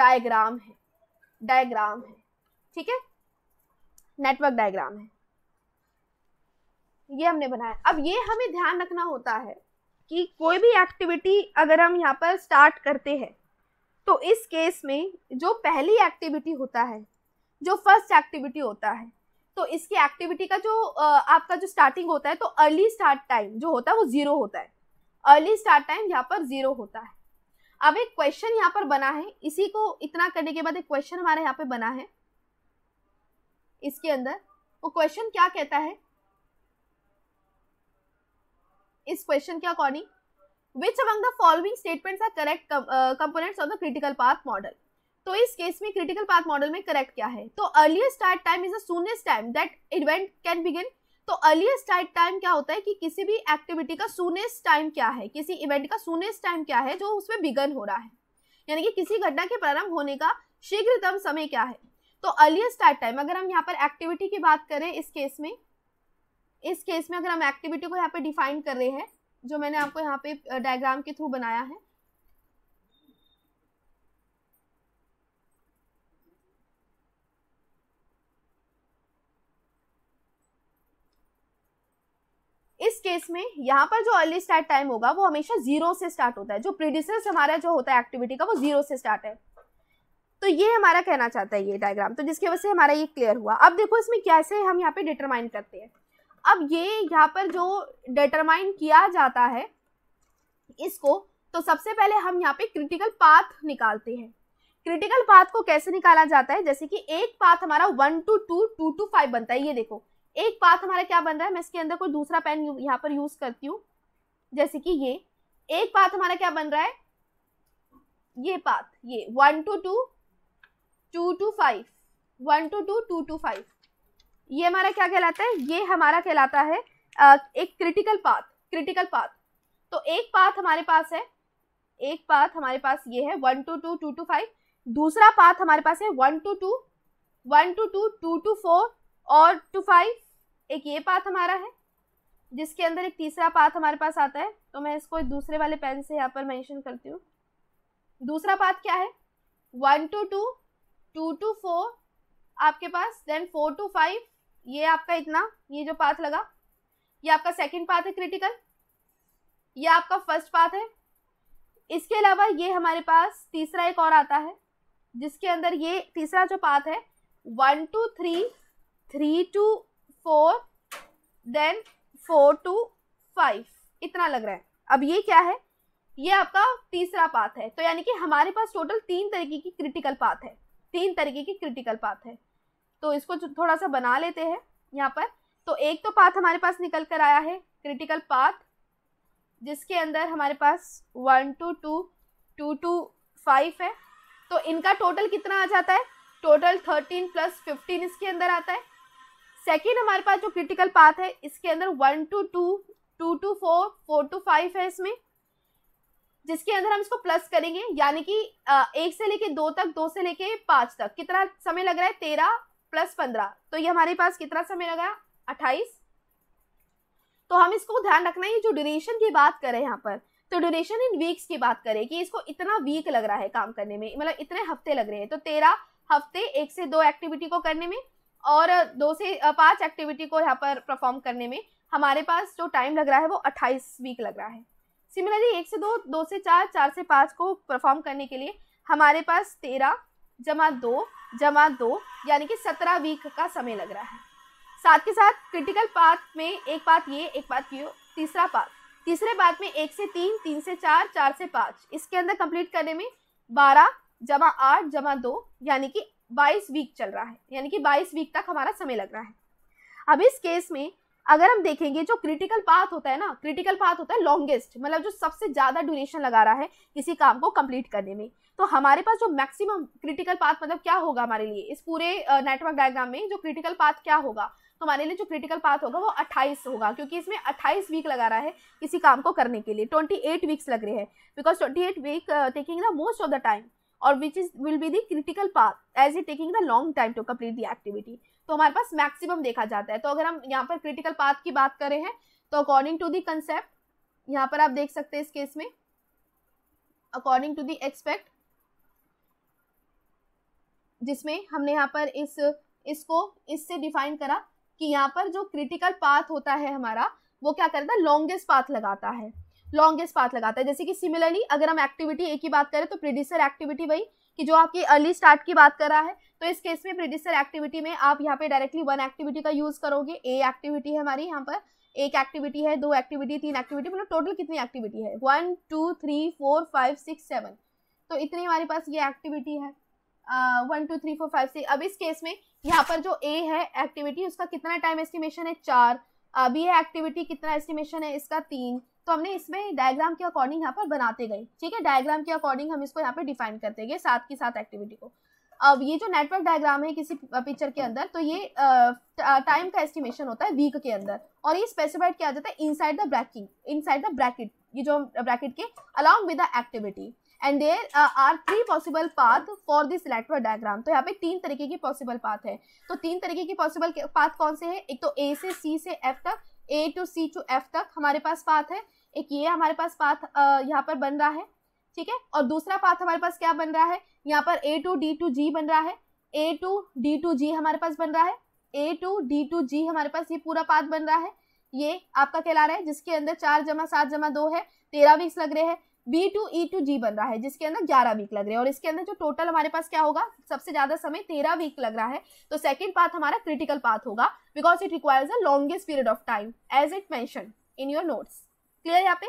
डायग्राम है डायग्राम है ठीक है नेटवर्क डायग्राम है ये हमने बनाया अब ये हमें ध्यान रखना होता है कि कोई भी एक्टिविटी अगर हम यहाँ पर स्टार्ट करते हैं तो इस केस में जो पहली एक्टिविटी होता है जो फर्स्ट एक्टिविटी होता है तो इसकी एक्टिविटी का जो आपका जो स्टार्टिंग होता है तो अर्ली स्टार्ट टाइम जो होता है वो जीरो होता है अर्ली स्टार्ट टाइम यहाँ पर जीरो होता है अब एक क्वेश्चन यहाँ पर बना है इसी को इतना करने के बाद एक क्वेश्चन हमारे यहाँ पे बना है इसके अंदर वो क्वेश्चन क्या कहता है इस क्वेश्चन के according which among the following statements are correct components of the critical path model तो इस केस में क्रिटिकल पाथ मॉडल में करेक्ट क्या है तो earliest start time is est time that event can begin तो अर्लीस्ट स्टार्ट टाइम क्या होता है कि किसी भी एक्टिविटी का सूनेस्ट टाइम क्या है किसी इवेंट का सूनेस्ट टाइम क्या है जो उसमें बिगन हो रहा है यानी कि किसी घटना के प्रारंभ होने का शीघ्रतम समय क्या है तो अर्लीस्ट स्टार्ट टाइम अगर हम यहाँ पर एक्टिविटी की बात करें इस केस में इस केस में अगर हम एक्टिविटी को यहाँ पर डिफाइन कर रहे हैं जो मैंने आपको यहाँ पे डायग्राम के थ्रू बनाया है इस केस में यहाँ पर जो अर्ली स्टार्ट टाइम होगा वो हमेशा जीरो से स्टार्ट होता है जो प्रीडिसेस हमारा जो होता है एक्टिविटी का वो जीरो से स्टार्ट है तो ये हमारा कहना चाहता है ये डायग्राम तो जिसकी वजह से हमारा ये क्लियर हुआ अब देखो इसमें कैसे हम यहाँ पे डिटरमाइन करते हैं अब ये यहाँ पर जो डिटरमाइन किया जाता है इसको तो सबसे पहले हम यहाँ पे क्रिटिकल पाथ निकालते हैं क्रिटिकल पाथ को कैसे निकाला जाता है जैसे कि एक पाथ हमारा one two two two two five बनता है ये देखो एक पाथ हमारा क्या बन रहा है मैं इसके अंदर कोई दूसरा पेन यहाँ पर यूज करती हूँ जैसे कि ये एक पाथ हमारा क्या बन रहा है ये पाथ ये one two two two two five one two two two two five ये हमारा क्या कहलाता है ये हमारा कहलाता है एक क्रिटिकल पाथ क्रिटिकल पाथ तो एक पाथ हमारे पास है एक पाथ हमारे पास ये है one two two two two five दूसरा पाथ हमारे पास है one two two one two two two two four और टू फाइव एक ये पाथ हमारा है जिसके अंदर एक तीसरा पाथ हमारे पास आता है तो मैं इसको दूसरे वाले पेन से यहाँ पर मैंशन करती हूँ दूसरा पाथ क्या है one two two two two four आपके पास देन फोर टू फाइव ये आपका इतना ये जो पाथ लगा ये आपका सेकंड पाथ है क्रिटिकल ये आपका फर्स्ट पाथ है इसके अलावा ये हमारे पास तीसरा एक और आता है जिसके अंदर ये तीसरा जो पाथ है one two three three to four then four to five इतना लग रहा है अब ये क्या है ये आपका तीसरा पाथ है तो यानी कि हमारे पास टोटल तीन तरीके की क्रिटिकल पाथ है तीन तरीके की क्रिटिकल पाथ है तो इसको थोड़ा सा बना लेते हैं यहाँ पर तो एक तो पाथ हमारे पास निकल कर आया है क्रिटिकल पाथ जिसके अंदर हमारे पास one two two two two five है तो इनका टोटल कितना आ जाता है टोटल थर्टीन प्लस फिफ्टीन इसके अंदर आता है सेकेंड हमारे पास जो क्रिटिकल पाथ है इसके अंदर one two two two two four four to five है इसमें जिसके अंदर हम इसको प्लस करेंगे यानी कि एक से लेके दो तक दो से लेके पाँच तक कितना समय लग रहा है तेरह प्लस पंद्रह तो ये हमारे पास कितना समय लगा अट्ठाईस तो हम इसको ध्यान रखना है जो ड्यूरेशन की बात करें यहाँ पर तो ड्यूरेशन इन वीक्स की बात करें कि इसको इतना वीक लग रहा है काम करने में मतलब इतने हफ्ते लग रहे हैं तो तेरह हफ्ते एक से दो एक्टिविटी को करने में और दो से पांच एक्टिविटी को यहाँ पर परफॉर्म करने में हमारे पास जो टाइम लग रहा है वो अट्ठाईस वीक लग रहा है सिमिलरली एक से दो दो से चार चार से पाँच को परफॉर्म करने के लिए हमारे पास तेरह जमा दो जमा दो यानी कि सत्रह वीक का समय लग रहा है साथ के साथ क्रिटिकल पाथ में एक पाथ ये एक पाथ ये तीसरा पाथ तीसरे पाथ में एक से तीन तीन से चार चार से पाँच इसके अंदर कंप्लीट करने में बारह जमा आठ जमा दो यानी कि बाईस वीक चल रहा है यानी कि बाईस वीक तक हमारा समय लग रहा है अब इस केस में अगर हम देखेंगे जो क्रिटिकल पाथ होता है ना क्रिटिकल पाथ होता है लॉन्गेस्ट मतलब जो सबसे ज्यादा ड्यूरेशन लगा रहा है किसी काम को कंप्लीट करने में तो हमारे पास जो मैक्सिमम क्रिटिकल पाथ मतलब क्या होगा हमारे लिए इस पूरे नेटवर्क डायग्राम में जो क्रिटिकल पाथ क्या होगा तो हमारे लिए जो क्रिटिकल पाथ होगा वो 28 होगा क्योंकि इसमें 28 वीक लगा रहा है किसी काम को करने के लिए 28 वीक्स लग रहे हैं because 28 week taking the most of the time और which is will be the critical path as is taking the long time to complete the activity तो हमारे पास मैक्सिमम देखा जाता है तो अगर हम यहाँ पर क्रिटिकल पाथ की बात करें हैं तो अकॉर्डिंग टू दी कंसेप्ट यहाँ पर आप देख सकते हैं इस केस में अकॉर्डिंग टू दी एक्सपेक्ट जिसमें हमने यहाँ पर इस इसको इससे डिफाइन करा कि यहाँ पर जो क्रिटिकल पाथ होता है हमारा वो क्या करता है लॉन्गेस्ट पाथ लगाता है लॉन्गेस्ट पाथ लगाता है जैसे कि सिमिलरली अगर हम एक्टिविटी ए की बात करें तो प्रिड्यूसर एक्टिविटी वही कि जो आपकी अर्ली स्टार्ट की बात कर रहा है तो इस केस में प्रिडिस्टर एक्टिविटी में आप यहाँ पे डायरेक्टली वन एक्टिविटी का यूज करोगे ए एक्टिविटी है हमारी यहाँ पर एक एक्टिविटी है दो एक्टिविटी तीन एक्टिविटी मतलब टोटल कितनी एक्टिविटी है one two three four five six seven तो इतनी हमारे पास ये एक्टिविटी है one two three four five six अब इस केस में यहाँ पर जो ए है एक्टिविटी उसका कितना टाइम एस्टिमेशन है चार अभी है एक्टिविटी कितना एस्टिमेशन है इसका तीन तो हमने इसमें डायग्राम के अकॉर्डिंग यहाँ पर बनाते गए ठीक है डायग्राम के अकॉर्डिंग हम इसको यहाँ पे डिफाइन करते गए साथ के साथ एक्टिविटी को अब ये जो नेटवर्क डायग्राम है किसी पिक्चर के अंदर तो ये टाइम का एस्टिमेशन होता है वीक के अंदर और ये स्पेसिफाइड किया जाता है inside the bracket inside the bracket ये जो ब्रैकेट के along with the activity and there are three possible path for this network diagram तो यहाँ पे तीन तरीके की पॉसिबल पाथ है तो तीन तरीके की पॉसिबल पाथ कौन से है एक तो ए से सी से एफ तक A to C to F तक हमारे पास पाथ है एक ये हमारे पास पाथ यहाँ पर बन रहा है ठीक है और दूसरा पाथ हमारे पास क्या बन रहा है यहाँ पर A to D to G बन रहा है A to D to G हमारे पास बन रहा है A to D to G हमारे पास ये पूरा पाथ बन रहा है ये आपका कहला रहा है जिसके अंदर चार जमा सात जमा दो है तेरह वीक्स लग रहे हैं B to E e to G बन रहा है जिसके अंदर ग्यारह वीक लग रहे हैं और इसके अंदर जो टोटल हमारे पास क्या होगा सबसे ज्यादा समय तेरह वीक लग रहा है तो सेकेंड पाथ हमारा क्रिटिकल पाथ होगा because it requires a longest period of time as it mention in your notes clear यहाँ पे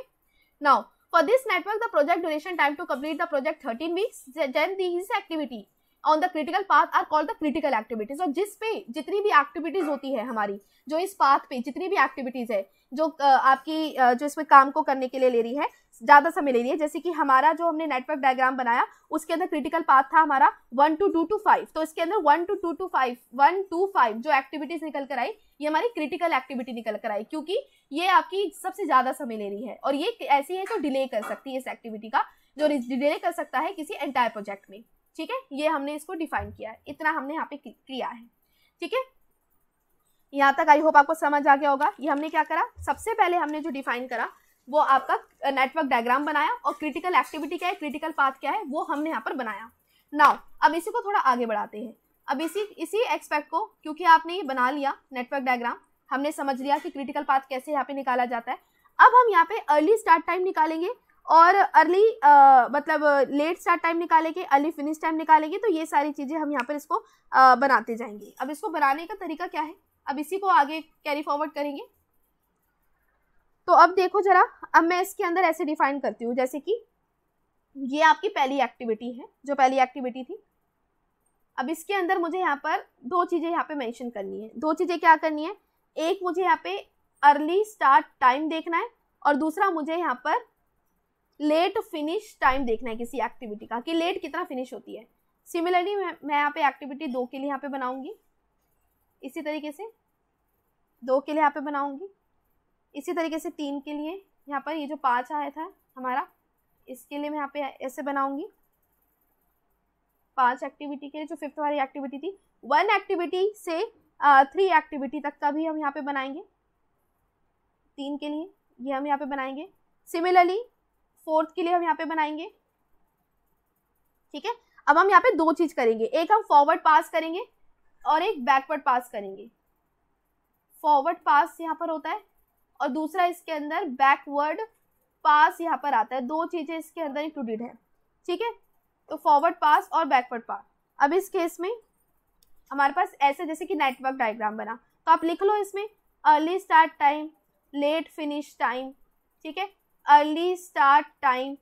now For this network, the project duration time to complete the project 13 weeks, then this activity on the critical path are called the critical activities और जिस पे जितनी भी एक्टिविटीज होती है हमारी जो इस पाथ पे जितनी भी एक्टिविटीज है जो आपकी जो इसमें काम को करने के लिए ले रही है ज्यादा समय ले रही है जैसे कि हमारा जो हमने नेटवर्क डायग्राम बनाया उसके अंदर क्रिटिकल पाथ था हमारा one two two two five तो इसके अंदर one two two two five one two five जो एक्टिविटीज निकल कर आई ये हमारी क्रिटिकल एक्टिविटी निकल कर आई क्योंकि ये आपकी सबसे ज्यादा समय ले रही है और ये ऐसी है जो डिले कर सकती है इस एक्टिविटी का जो डिले कर सकता है किसी एंटायर प्रोजेक्ट में ठीक है ये हमने इसको डिफाइन किया है इतना हमने यहाँ पे किया है ठीक है यहाँ तक आई होप आपको समझ आ गया होगा ये हमने क्या करा सबसे पहले हमने जो डिफाइन करा वो आपका नेटवर्क डायग्राम बनाया और क्रिटिकल एक्टिविटी क्या है क्रिटिकल पाथ क्या है वो हमने यहाँ पर बनाया नाउ अब इसी को थोड़ा आगे बढ़ाते हैं अब इसी इसी एक्सपेक्ट को क्योंकि आपने ये बना लिया नेटवर्क डायग्राम हमने समझ लिया कि क्रिटिकल पाथ कैसे यहाँ पे निकाला जाता है अब हम यहाँ पे अर्ली स्टार्ट टाइम निकालेंगे और अर्ली मतलब लेट स्टार्ट टाइम निकालेंगे अर्ली फिनिश टाइम निकालेंगे तो ये सारी चीज़ें हम यहाँ पर इसको आ, बनाते जाएंगे अब इसको बनाने का तरीका क्या है अब इसी को आगे कैरी फॉरवर्ड करेंगे तो अब देखो जरा अब मैं इसके अंदर ऐसे डिफाइन करती हूँ जैसे कि ये आपकी पहली एक्टिविटी है जो पहली एक्टिविटी थी अब इसके अंदर मुझे यहाँ पर दो चीज़ें यहाँ पे मेंशन करनी है दो चीज़ें क्या करनी है एक मुझे यहाँ पे अर्ली स्टार्ट टाइम देखना है और दूसरा मुझे यहाँ पर लेट फिनिश टाइम देखना है किसी एक्टिविटी का कि लेट कितना फिनिश होती है सिमिलरली मैं यहाँ पे एक्टिविटी दो के लिए यहाँ पे बनाऊंगी इसी तरीके से दो के लिए यहाँ पे बनाऊंगी इसी तरीके से तीन के लिए यहाँ पर ये जो पाँच आया था हमारा इसके लिए मैं यहाँ पे ऐसे बनाऊंगी पांच एक्टिविटी के लिए जो फिफ्थ वाली एक्टिविटी थी वन एक्टिविटी से थ्री एक्टिविटी तक का भी हम यहाँ पे बनाएंगे तीन के लिए ये हम यहाँ पे बनाएंगे सिमिलरली फोर्थ के लिए हम यहाँ पे बनाएंगे ठीक है अब हम यहाँ पे दो चीज करेंगे एक हम फॉरवर्ड पास करेंगे और एक बैकवर्ड पास करेंगे फॉरवर्ड पास यहाँ पर होता है और दूसरा इसके अंदर बैकवर्ड पास यहाँ पर आता है दो चीजें इसके अंदर इंक्लूडेड है ठीक है तो फॉरवर्ड पास और बैकवर्ड पास अब इस केस में हमारे पास ऐसे जैसे कि नेटवर्क डायग्राम बना तो आप लिख लो इसमें early start time late finish time ठीक है early start time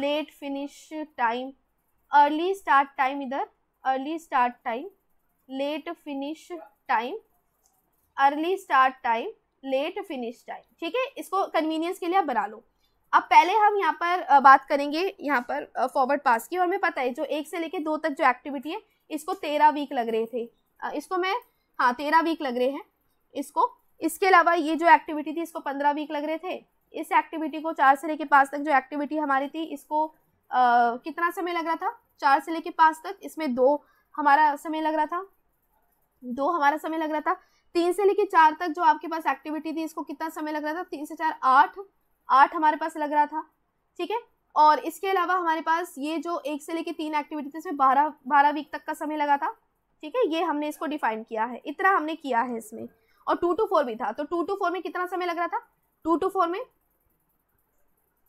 late finish time early start time इधर early start time late finish time early start time late finish time ठीक है इसको कन्वीनियंस के लिए आप बना लो अब पहले हम यहाँ पर बात करेंगे यहाँ पर फॉरवर्ड पास की और हमें पता है जो एक से लेके दो तक जो एक्टिविटी है इसको तेरह वीक लग रहे थे इसको मैं हाँ तेरह वीक लग रहे हैं इसको इसके अलावा ये जो एक्टिविटी थी इसको पंद्रह वीक लग रहे थे इस एक्टिविटी को चार से लेके पाँच तक जो एक्टिविटी हमारी थी इसको आ, कितना समय लग रहा था चार से लेके पाँच तक इसमें दो हमारा समय लग रहा था दो हमारा समय लग रहा था तीन से लेके चार तक जो आपके पास एक्टिविटी थी इसको कितना समय लग रहा था तीन से चार आठ आठ हमारे पास लग रहा था ठीक है और इसके अलावा हमारे पास ये जो एक से लेके तीन एक्टिविटी थी इसमें बारह बारह वीक तक का समय लगा था ठीक है ये हमने इसको डिफाइन किया है इतना हमने किया है इसमें और टू टू फोर भी था तो टू टू फोर में कितना समय लग रहा था टू टू फोर में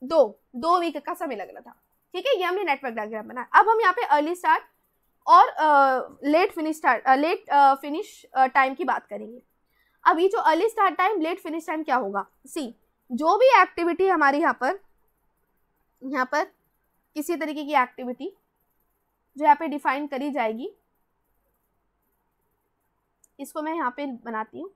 दो दो वीक का समय लग रहा था ठीक है ये हमने नेटवर्क डायग्राम बनाया अब हम यहाँ पे अर्ली स्टार्ट और late finish start late finish time की बात करेंगे अब ये जो early start time late finish time क्या होगा सी जो भी एक्टिविटी हमारे यहाँ पर यहाँ पर किसी तरीके की एक्टिविटी जो यहाँ पे डिफाइन करी जाएगी इसको मैं यहाँ पे बनाती हूँ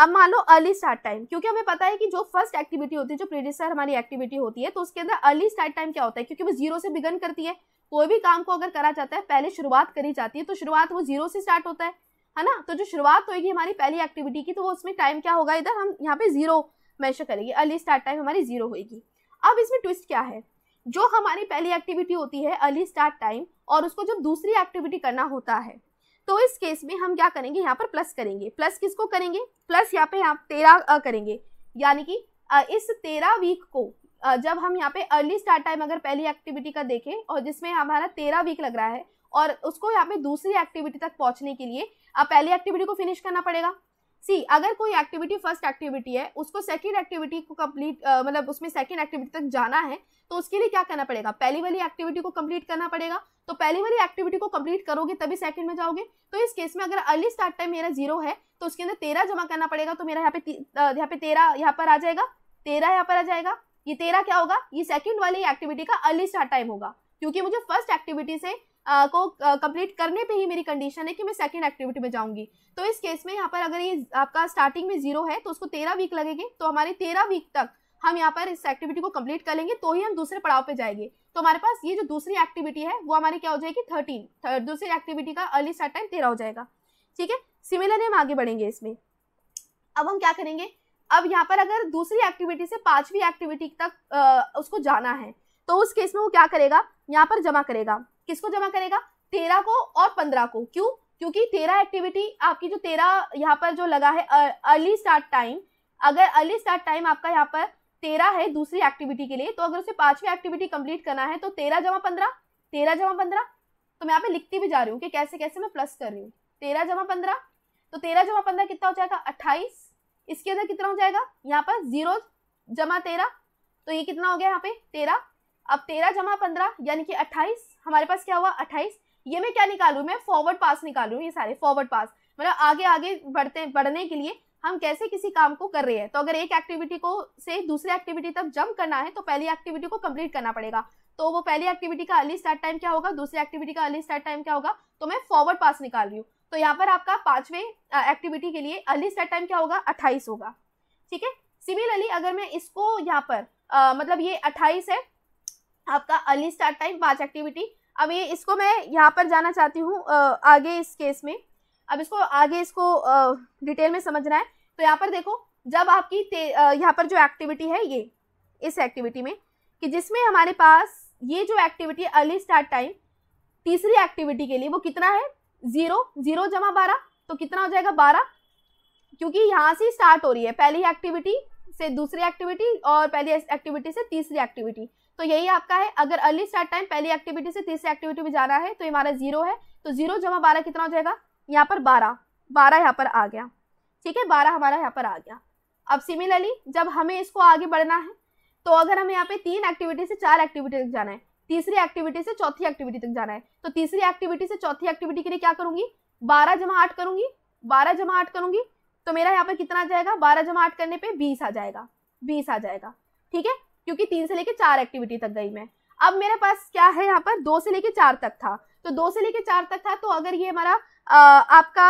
अब मान लो अर्ली स्टार्ट टाइम क्योंकि हमें पता है कि जो फर्स्ट एक्टिविटी होती है जो प्रीडिसर हमारी एक्टिविटी होती है तो उसके अंदर अर्ली स्टार्ट टाइम क्या होता है क्योंकि वो जीरो से बिगन करती है कोई भी काम को अगर करा जाता है पहले शुरुआत करी जाती है तो शुरुआत वो जीरो से स्टार्ट होता है है ना तो जो शुरुआत होगी हमारी पहली एक्टिविटी की तो वो उसमें टाइम क्या होगा इधर हम यहाँ पे जीरो मेंशन करेंगे अर्ली स्टार्ट टाइम हमारी जीरो होगी अब इसमें ट्विस्ट क्या है जो हमारी पहली एक्टिविटी होती है अर्ली स्टार्ट टाइम और उसको जब दूसरी एक्टिविटी करना होता है तो इस केस में हम क्या करेंगे यहाँ पर प्लस करेंगे प्लस किसको करेंगे प्लस यहाँ पे आप तेरह करेंगे यानी कि इस तेरह वीक को जब हम यहाँ पे अर्ली स्टार्ट टाइम अगर पहली एक्टिविटी का देखें और जिसमें हमारा तेरह वीक लग रहा है और उसको यहाँ पे दूसरी एक्टिविटी तक पहुँचने के लिए पहली एक्टिविटी को फिनिश करना पड़ेगा सी अगर कोई एक्टिविटी फर्स्ट एक्टिविटी है उसको सेकेंड एक्टिविटी को कंप्लीट मतलब उसमें सेकेंड एक्टिविटी तक जाना है तो उसके लिए क्या करना पड़ेगा पहली वाली एक्टिविटी को कंप्लीट करना पड़ेगा तो पहली वाली एक्टिविटी को कंप्लीट करोगे तभी सेकंड में जाओगे तो इस केस में अगर अर्ली स्टार्ट टाइम मेरा जीरो है तो उसके अंदर तेरह जमा करना पड़ेगा तो मेरा यहाँ पे यहाँ पे तेरह यहाँ पर आ जाएगा तेरह यहाँ पर आ जाएगा ये तेरह क्या होगा ये सेकंड वाली एक्टिविटी का अर्ली स्टार्ट टाइम होगा क्योंकि मुझे फर्स्ट एक्टिविटी से आ, को कंप्लीट करने पे ही मेरी कंडीशन है कि मैं सेकंड एक्टिविटी में जाऊंगी तो इस केस में यहाँ पर अगर ये आपका स्टार्टिंग में जीरो है तो उसको तेरह वीक लगेंगे तो हमारे तेरह वीक तक हम यहाँ पर इस एक्टिविटी को कंप्लीट कर लेंगे तो ही हम दूसरे पड़ाव पे जाएंगे तो हमारे पास ये जो दूसरी एक्टिविटी है वो हमारी क्या हो जाएगी थर्टीन दूसरी एक्टिविटी का अर्ली स्टार्ट टाइम तेरह हो जाएगा ठीक है सिमिलरली हम आगे बढ़ेंगे इसमें अब हम क्या करेंगे अब यहाँ पर अगर दूसरी एक्टिविटी से पांचवी एक्टिविटी तक आ, उसको जाना है तो उस केस में वो क्या करेगा यहाँ पर जमा करेगा किसको जमा करेगा तेरह को और पंद्रह को क्यों क्योंकि तेरह एक्टिविटी आपकी जो तेरह यहाँ पर जो लगा है अर्ली स्टार्ट टाइम अगर अर्ली स्टार्ट टाइम आपका यहाँ पर तेरह है दूसरी एक्टिविटी के लिए तो अगर उसे पांचवी एक्टिविटी कंप्लीट करना है तो तेरह जमा पंद्रह तेरह जमा पंद्रह तो मैं यहाँ पे लिखती भी जा रही हूँ कि कैसे कैसे मैं प्लस कर रही हूँ तेरह जमा पंद्रह तो तेरह जमा पंद्रह कितना हो जाएगा अट्ठाईस इसके अंदर कितना हो जाएगा यहाँ पर जीरो जमा तेरह तो ये कितना हो गया यहाँ पे तेरह अब तेरह जमा पंद्रह यानी कि अट्ठाईस हमारे पास क्या हुआ अट्ठाईस ये मैं क्या निकालू मैं फॉरवर्ड पास निकालू ये सारे फॉरवर्ड पास मतलब आगे आगे बढ़ते बढ़ने के लिए हम कैसे किसी काम को कर रहे हैं तो अगर एक एक्टिविटी को से दूसरे एक्टिविटी तक जंप करना है तो पहली एक्टिविटी को कंप्लीट करना पड़ेगा तो वो पहली एक्टिविटी का अर्ली स्टार्ट टाइम क्या होगा दूसरी एक्टिविटी का अर्ली स्टार्ट टाइम क्या होगा तो मैं फॉरवर्ड पास निकाल रही हूँ तो यहाँ पर आपका पांचवे एक्टिविटी के लिए अर्ली स्टार्ट टाइम क्या होगा अट्ठाईस होगा ठीक है सिमिलरली अगर मैं इसको यहाँ पर आ, मतलब ये अट्ठाईस है आपका अर्ली स्टार्ट टाइम पाँच एक्टिविटी अब ये इसको मैं यहाँ पर जाना चाहती हूँ आगे इस केस में अब इसको आगे इसको आ, डिटेल में समझना है तो यहाँ पर देखो जब आपकी यहाँ पर जो एक्टिविटी है ये इस एक्टिविटी में कि जिसमें हमारे पास ये जो एक्टिविटी अर्ली स्टार्ट टाइम तीसरी एक्टिविटी के लिए वो कितना है ज़ीरो ज़ीरो जमा बारह तो कितना हो जाएगा बारह क्योंकि यहाँ से स्टार्ट हो रही है पहली एक्टिविटी से दूसरी एक्टिविटी और पहली एक्टिविटी से तीसरी एक्टिविटी तो यही आपका है अगर अर्ली स्टार्ट टाइम पहली एक्टिविटी से तीसरी एक्टिविटी में जाना है तो हमारा जीरो है तो जीरो जमा बारह कितना हो जाएगा यहाँ पर बारह बारह यहाँ पर आ गया ठीक है बारह हमारा यहाँ पर आ गया अब सिमिलरली जब हमें इसको आगे बढ़ना है तो अगर हमें यहाँ पे तीन एक्टिविटी से चार एक्टिविटी तक जाना है तीसरी एक्टिविटी से चौथी एक्टिविटी तक जाना है तो तीसरी एक्टिविटी से चौथी एक्टिविटी के लिए क्या करूंगी बारह जमा आठ करूंगी बारह जमा आठ करूंगी तो मेरा यहाँ पर कितना आ जाएगा बारह जमा आठ करने पर बीस आ जाएगा बीस आ जाएगा ठीक है क्योंकि तीन से लेके चार एक्टिविटी तक गई मैं अब मेरे पास क्या है यहाँ पर दो से लेके चार तक था तो दो से लेके चार तक था तो अगर ये हमारा आपका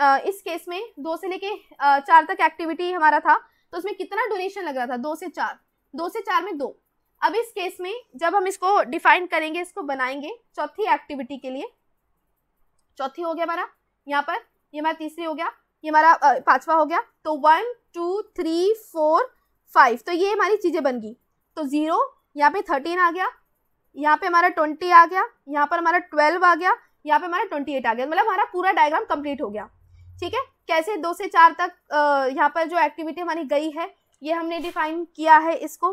आ, इस केस में दो से लेके चार तक एक्टिविटी हमारा था तो उसमें कितना डोनेशन लग रहा था दो से चार दो से चार में दो अब इस केस में जब हम इसको डिफाइन करेंगे इसको बनाएंगे चौथी एक्टिविटी के लिए चौथी हो गया हमारा यहाँ पर ये हमारा तीसरी हो गया ये हमारा पांचवा हो गया तो one two three four five तो ये हमारी चीजें बन गई तो ज़ीरो यहाँ पे थर्टीन आ गया यहाँ पे हमारा ट्वेंटी आ गया यहाँ पर हमारा ट्वेल्व आ गया यहाँ पे हमारा ट्वेंटी एट आ गया मतलब हमारा पूरा डायग्राम कंप्लीट हो गया ठीक है कैसे दो से चार तक यहाँ पर जो एक्टिविटी हमारी गई है ये हमने डिफाइन किया है इसको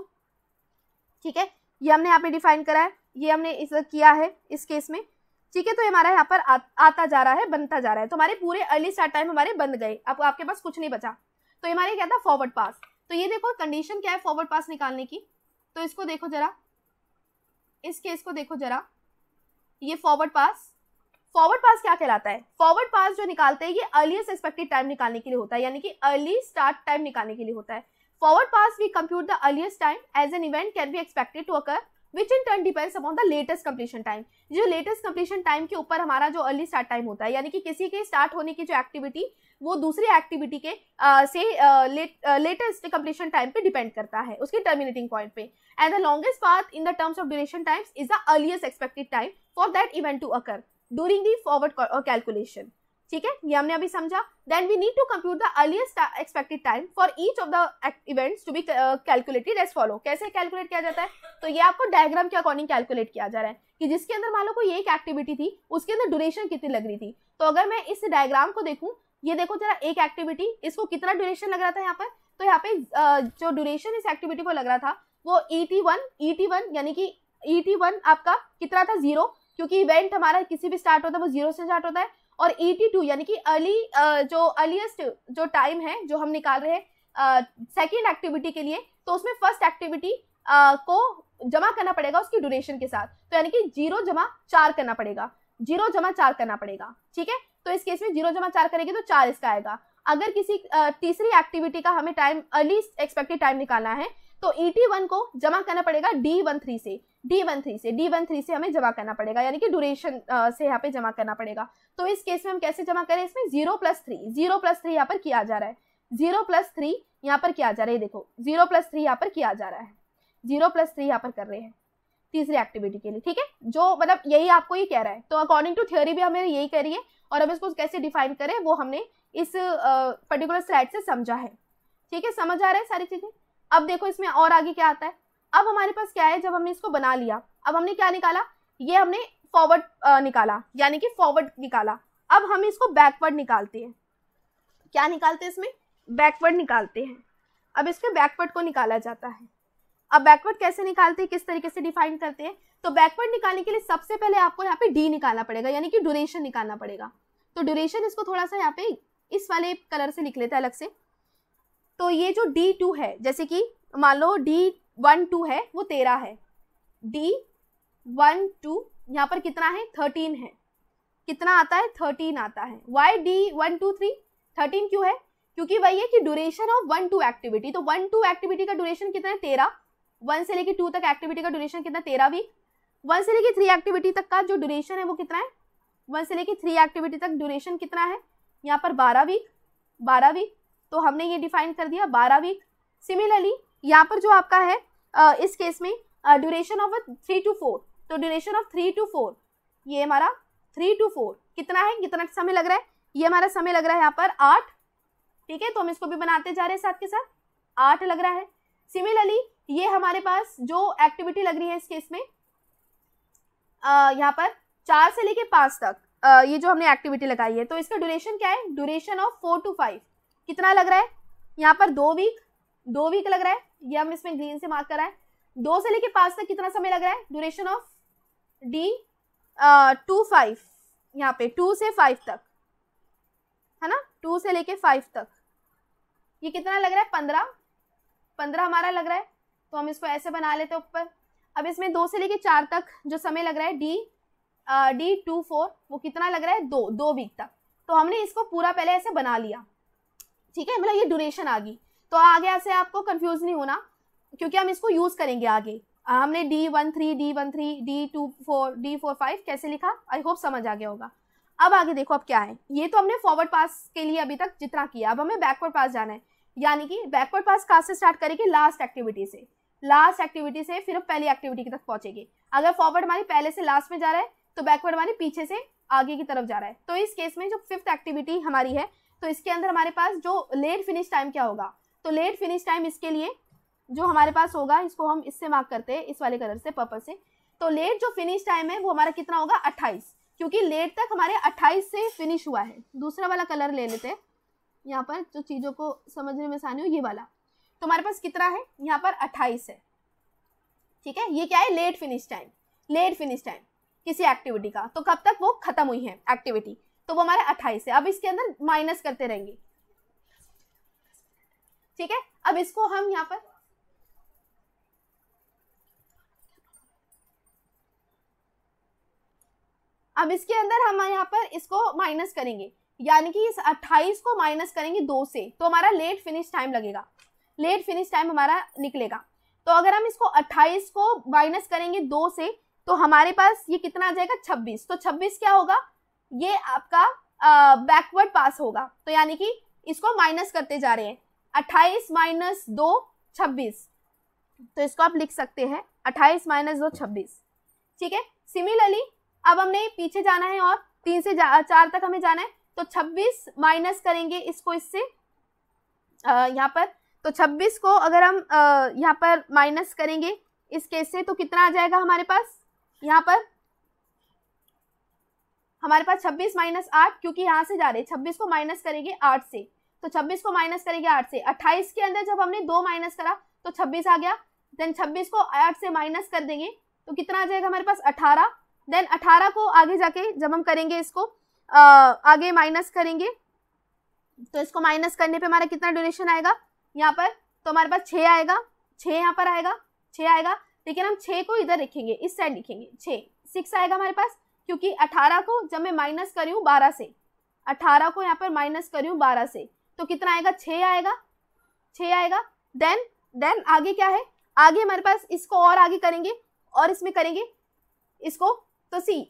ठीक है ये हमने यहाँ पे डिफाइन करा है ये हमने इस किया है इस केस में ठीक है तो ये हमारा यहाँ पर आ, आता जा रहा है बनता जा रहा है तो हमारे पूरे अर्ली स्टार्ट टाइम हमारे बंद गए अब आपके पास कुछ नहीं बचा तो हमारे क्या था फॉरवर्ड पास तो ये देखो कंडीशन क्या है फॉरवर्ड पास निकालने की तो इसको देखो जरा इस केस को देखो जरा ये फॉरवर्ड पास फॉरवर्ड पास क्या कहलाता है फॉरवर्ड पास जो निकालते हैं ये अर्लीस्ट एक्सपेक्टेड टाइम निकालने के लिए होता है यानी कि अर्ली स्टार्ट टाइम निकालने के लिए होता है forward pass we compute the earliest time as an event can be expected to occur which in turn depends upon the latest completion time जो लेटेस्ट कंप्लीशन टाइम के ऊपर हमारा जो अर्ली स्टार्ट टाइम होता है यानी कि किसी के स्टार्ट होने की जो एक्टिविटी वो दूसरी एक्टिविटी के आ, से लेटेस्ट कंप्लीशन टाइम पे डिपेंड करता है उसके टर्मिनेटिंग पॉइंट पे and the longest path in the terms of duration times is the earliest expected time for that event to occur during the forward uh, calculation. ठीक है ये हमने अभी समझा then we need to compute the earliest expected time for each of the events to be calculated as follow कैसे कैलकुलेट किया जाता है तो ये आपको डायग्राम के अकॉर्डिंग कैलकुलेट किया जा रहा है कि जिसके अंदर मान लो कोई एक एक्टिविटी थी उसके अंदर ड्यूरेशन कितनी लग रही थी तो अगर मैं इस डायग्राम को देखूँ ये देखो जरा एक एक्टिविटी इसको कितना ड्यूरेशन लग रहा था यहाँ पर तो यहाँ पे uh, जो ड्यूरेशन इस एक्टिविटी को लग रहा था वो ई टी यानी कि ई आपका कितना था जीरो क्योंकि इवेंट हमारा किसी भी स्टार्ट होता है वो जीरो से स्टार्ट होता है और 82 यानी कि अर्ली जो अर्लीस्ट जो टाइम है जो हम निकाल रहे हैं सेकेंड एक्टिविटी के लिए तो उसमें फर्स्ट एक्टिविटी को जमा करना पड़ेगा उसकी ड्यूरेशन के साथ तो यानी कि जीरो जमा चार करना पड़ेगा जीरो जमा चार करना पड़ेगा ठीक है तो इस केस में जीरो जमा चार करेंगे तो चार इसका आएगा अगर किसी तीसरी एक्टिविटी का हमें टाइम अर्ली एक्सपेक्टेड टाइम निकालना है तो ई वन को जमा करना पड़ेगा डी वन थ्री से डी वन थ्री से डी वन थ्री से हमें जमा करना पड़ेगा यानी कि ड्यूरेशन से यहाँ पे जमा करना पड़ेगा तो इस केस में हम कैसे जमा करें इसमें zero plus three zero plus three यहाँ पर किया जा रहा है जीरो प्लस थ्री यहाँ पर किया जा रहा है देखो जीरो प्लस थ्री यहाँ पर किया जा रहा है जीरो प्लस थ्री यहाँ पर कर रहे हैं तीसरी एक्टिविटी के लिए ठीक है जो मतलब यही आपको ये कह रहा है तो अकॉर्डिंग टू थियोरी भी हमें यही करिए है और हम इसको कैसे डिफाइन करें वो हमने इस पर्टिकुलर स्लाइड से समझा है ठीक है समझ आ रहा है सारी चीज़ें अब देखो इसमें और आगे क्या आता है अब हमारे पास क्या है जब हमने इसको बना लिया अब हमने क्या निकाला ये हमने फॉरवर्ड निकाला यानी कि फॉरवर्ड निकाला अब हम इसको बैकवर्ड निकालते हैं क्या निकालते हैं इसमें बैकवर्ड निकालते हैं अब इसके बैकवर्ड को निकाला जाता है अब बैकवर्ड कैसे निकालते हैं किस तरीके से डिफाइन करते हैं तो बैकवर्ड निकालने के लिए सबसे पहले आपको यहाँ पे डी निकालना पड़ेगा यानी कि ड्यूरेशन निकालना पड़ेगा तो ड्यूरेशन इसको थोड़ा सा यहाँ पे इस वाले कलर से लिख लेते हैं अलग से तो ये जो डी टू है जैसे कि मान लो डी वन टू है वो तेरह है डी वन टू यहाँ पर कितना है थर्टीन है कितना आता है थर्टीन आता है why D one two three thirteen क्यों है क्योंकि वही है कि duration of one two activity तो वन टू एक्टिविटी का ड्यूरेशन कितना है तेरह वन से लेकर टू तक एक्टिविटी का ड्यूरेशन कितना तेरह वीक वन से लेकर थ्री एक्टिविटी तक का जो ड्यूरेशन है वो कितना है वन से लेकर थ्री एक्टिविटी तक ड्यूरेशन कितना है यहाँ पर बारह वीक बारह वीक तो हमने ये डिफाइन कर दिया बारह वीक सिमिलरली यहाँ पर जो आपका है इस केस में duration of three to four तो duration of three to four ये हमारा थ्री टू फोर कितना है कितना समय लग रहा है ये हमारा समय लग रहा है यहाँ पर आठ ठीक है तो हम इसको भी बनाते जा रहे हैं साथ के साथ आठ लग रहा है सिमिलरली ये हमारे पास जो एक्टिविटी लग रही है इस केस में यहाँ पर चार से लेके पांच तक आ, ये जो हमने एक्टिविटी लगाई है तो इसका ड्यूरेशन क्या है duration of four to five कितना लग रहा है यहाँ पर दो वीक दो वीक लग रहा है ये हम इसमें ग्रीन से मार्क करा है दो से लेके पांच तक कितना समय लग रहा है duration of D two five यहाँ पे टू से फाइव तक है ना टू से लेके फाइव तक ये कितना लग रहा है पंद्रह पंद्रह हमारा लग रहा है तो हम इसको ऐसे बना लेते हैं ऊपर अब इसमें दो से लेके चार तक जो समय लग रहा है डी डी टू फोर वो कितना लग रहा है दो दो वीक तक तो हमने इसको पूरा पहले ऐसे बना लिया ठीक है मतलब ये ड्यूरेशन आ गई तो आगे ऐसे आपको कंफ्यूज नहीं होना क्योंकि हम इसको यूज करेंगे आगे हमने D one three D one three D two four D four five कैसे लिखा आई होप समझ आ गया होगा अब आगे देखो अब क्या है ये तो हमने फॉरवर्ड पास के लिए अभी तक जितना किया अब हमें बैकवर्ड पास जाना है यानी कि बैकवर्ड पास कहाँ से स्टार्ट करेगी लास्ट एक्टिविटी से लास्ट एक्टिविटी से फिर पहली एक्टिविटी की तक पहुंचेगी अगर फॉरवर्ड हमारी पहले से लास्ट में जा रहा है तो बैकवर्ड हमारी पीछे से आगे की तरफ जा रहा है तो इस केस में जो फिफ्थ एक्टिविटी हमारी है तो इसके अंदर हमारे पास जो लेट फिनिश टाइम क्या होगा तो लेट फिनिश टाइम इसके लिए जो हमारे पास होगा इसको हम इससे मार्क करते हैं इस वाले कलर से पर्पल से तो लेट जो फिनिश टाइम है वो हमारा कितना होगा अट्ठाईस क्योंकि लेट तक हमारे अट्ठाईस से फिनिश हुआ है दूसरा वाला कलर ले लेते हैं यहाँ पर जो चीज़ों को समझने में आसानी हो ये वाला तो हमारे पास कितना है यहाँ पर अट्ठाईस है ठीक है ये क्या है late finish time late finish time किसी एक्टिविटी का तो कब तक वो खत्म हुई है एक्टिविटी तो वो हमारे अट्ठाईस है अब इसके अंदर माइनस करते रहेंगे ठीक है अब इसको हम यहाँ पर अब इसके अंदर हम यहाँ पर इसको माइनस करेंगे यानी कि इस 28 को माइनस करेंगे दो से तो हमारा लेट फिनिश टाइम लगेगा लेट फिनिश टाइम हमारा निकलेगा तो अगर हम इसको 28 को माइनस करेंगे दो से तो हमारे पास ये कितना आ जाएगा 26 तो 26 क्या होगा ये आपका बैकवर्ड पास होगा तो यानी कि इसको माइनस करते जा रहे हैं अट्ठाईस माइनस दो छब्बीस तो इसको आप लिख सकते हैं अट्ठाईस माइनस दो छब्बीस ठीक है सिमिलरली अब हमने पीछे जाना है और तीन से चार तक हमें जाना है तो छब्बीस माइनस करेंगे इसको इससे यहाँ पर तो छब्बीस को अगर हम यहाँ पर माइनस करेंगे इस केस से तो कितना आ जाएगा हमारे पास यहाँ पर हमारे पास छब्बीस माइनस आठ क्योंकि यहाँ से जा रहे हैं छब्बीस को माइनस करेंगे आठ से तो 26 को माइनस करेंगे 8 से 28 के अंदर जब हमने दो माइनस करा तो 26 आ गया देन 26 को 8 से माइनस कर देंगे तो कितना आ जाएगा हमारे पास 18 देन 18 को आगे जाके जब हम करेंगे इसको आ, आगे माइनस करेंगे तो इसको माइनस करने पे हमारा कितना ड्यूरेशन आएगा यहाँ पर तो हमारे पास छः आएगा छः यहाँ पर आएगा छः आएगा लेकिन हम छः को इधर लिखेंगे इस साइड लिखेंगे छः सिक्स आएगा हमारे पास क्योंकि अठारह को जब मैं माइनस करी हूँ बारह से अठारह को यहाँ पर माइनस करी हूँ बारह से तो कितना आएगा छ आएगा छ आएगा देन देन आगे क्या है आगे हमारे पास इसको और आगे करेंगे और इसमें करेंगे इसको तो सी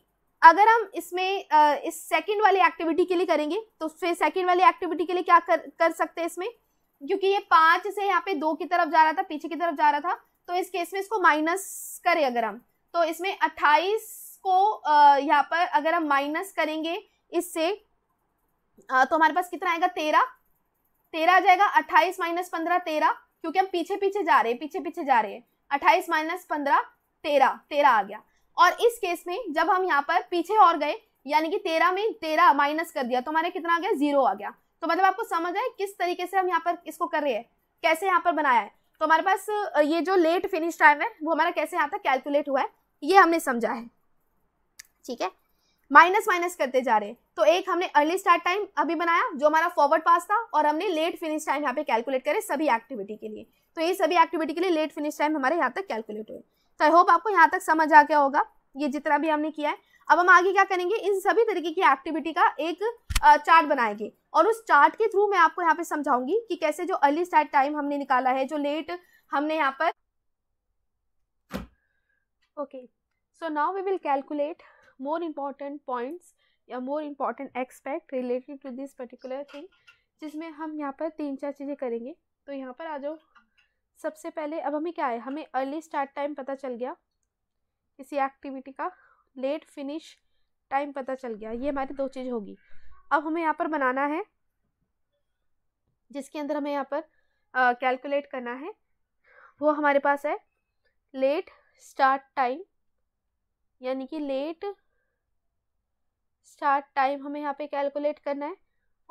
अगर हम इसमें इस सेकंड वाली एक्टिविटी के लिए करेंगे तो फिर सेकंड वाली एक्टिविटी के लिए क्या कर कर सकते हैं इसमें क्योंकि ये पाँच से यहाँ पे दो की तरफ जा रहा था पीछे की तरफ जा रहा था तो इस केस में इसको माइनस करें अगर हम तो इसमें अट्ठाईस को यहाँ पर अगर हम माइनस करेंगे इससे तो हमारे पास कितना आएगा तेरह तेरह जाएगा अट्ठाईस माइनस पंद्रह तेरह क्योंकि हम पीछे पीछे जा रहे हैं पीछे पीछे जा रहे हैं अट्ठाईस माइनस पंद्रह तेरह तेरह आ गया और इस केस में जब हम यहाँ पर पीछे और गए यानी कि तेरह में तेरह माइनस कर दिया तो हमारे कितना आ गया जीरो आ गया तो मतलब आपको समझ आए किस तरीके से हम यहाँ पर इसको कर रहे हैं कैसे यहाँ पर बनाया है तो हमारे पास ये जो लेट फिनिश टाइम है वो हमारा कैसे यहाँ तक कैलकुलेट हुआ है ये हमने समझा है ठीक है माइनस माइनस करते जा रहे हैं तो एक हमने अर्ली स्टार्ट टाइम अभी बनाया जो हमारा फॉरवर्ड पास था और हमने लेट फिनिश टाइम यहाँ पे कैलकुलेट करे सभी एक्टिविटी के लिए तो ये सभी एक्टिविटी के लिए लेट फिनिश टाइम हमारे यहाँ तक कैलकुलेट हुए तो आई होप आपको यहाँ तक समझ आ गया होगा ये जितना भी हमने किया है अब हम आगे क्या करेंगे इन सभी तरीके की एक्टिविटी का एक चार्ट बनाएंगे और उस चार्ट के थ्रू मैं आपको यहाँ पे समझाऊंगी कि कैसे जो अर्ली स्टार्ट टाइम हमने निकाला है जो लेट हमने यहाँ पर okay so now we will calculate more important points या more important expect related to this particular thing जिसमें हम यहाँ पर तीन चार चीज़ें करेंगे तो यहाँ पर आ जाओ सबसे पहले अब हमें क्या है हमें अर्ली स्टार्ट टाइम पता चल गया किसी एक्टिविटी का लेट फिनिश टाइम पता चल गया ये हमारी दो चीज़ होगी अब हमें यहाँ पर बनाना है जिसके अंदर हमें यहाँ पर कैलकुलेट करना है वो हमारे पास है लेट स्टार्ट टाइम यानी कि लेट स्टार्ट टाइम हमें यहाँ पे कैलकुलेट करना है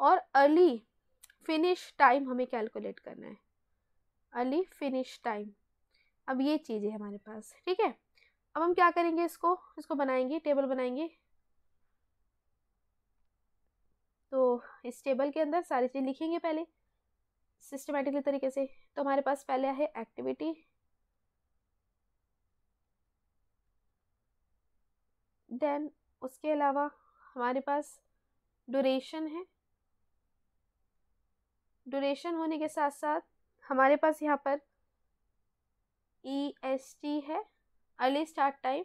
और अर्ली फिनिश टाइम हमें कैलकुलेट करना है अर्ली फिनिश टाइम अब ये चीज़ है हमारे पास ठीक है अब हम क्या करेंगे इसको इसको बनाएंगे टेबल बनाएंगे तो इस टेबल के अंदर सारी चीज़ लिखेंगे पहले सिस्टमेटिकली तरीके से तो हमारे पास पहले है एक्टिविटी देन उसके अलावा हमारे पास ड्यूरेशन है ड्यूरेशन होने के साथ साथ हमारे पास यहाँ पर ई एस टी है early start time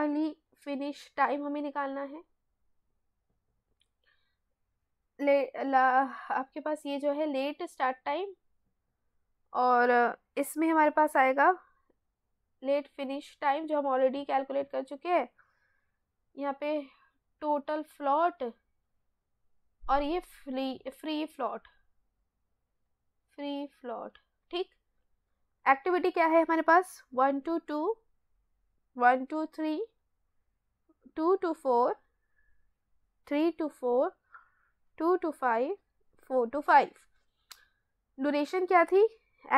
early finish time हमें निकालना है ले ला आपके पास ये जो है लेट स्टार्ट टाइम और इसमें हमारे पास आएगा लेट फिनिश टाइम जो हम ऑलरेडी कैलकुलेट कर चुके हैं यहाँ पे टोटल फ्लॉट और ये free free float free float ठीक एक्टिविटी क्या है हमारे पास one two two one two three two two four three to four two two five four to five duration क्या थी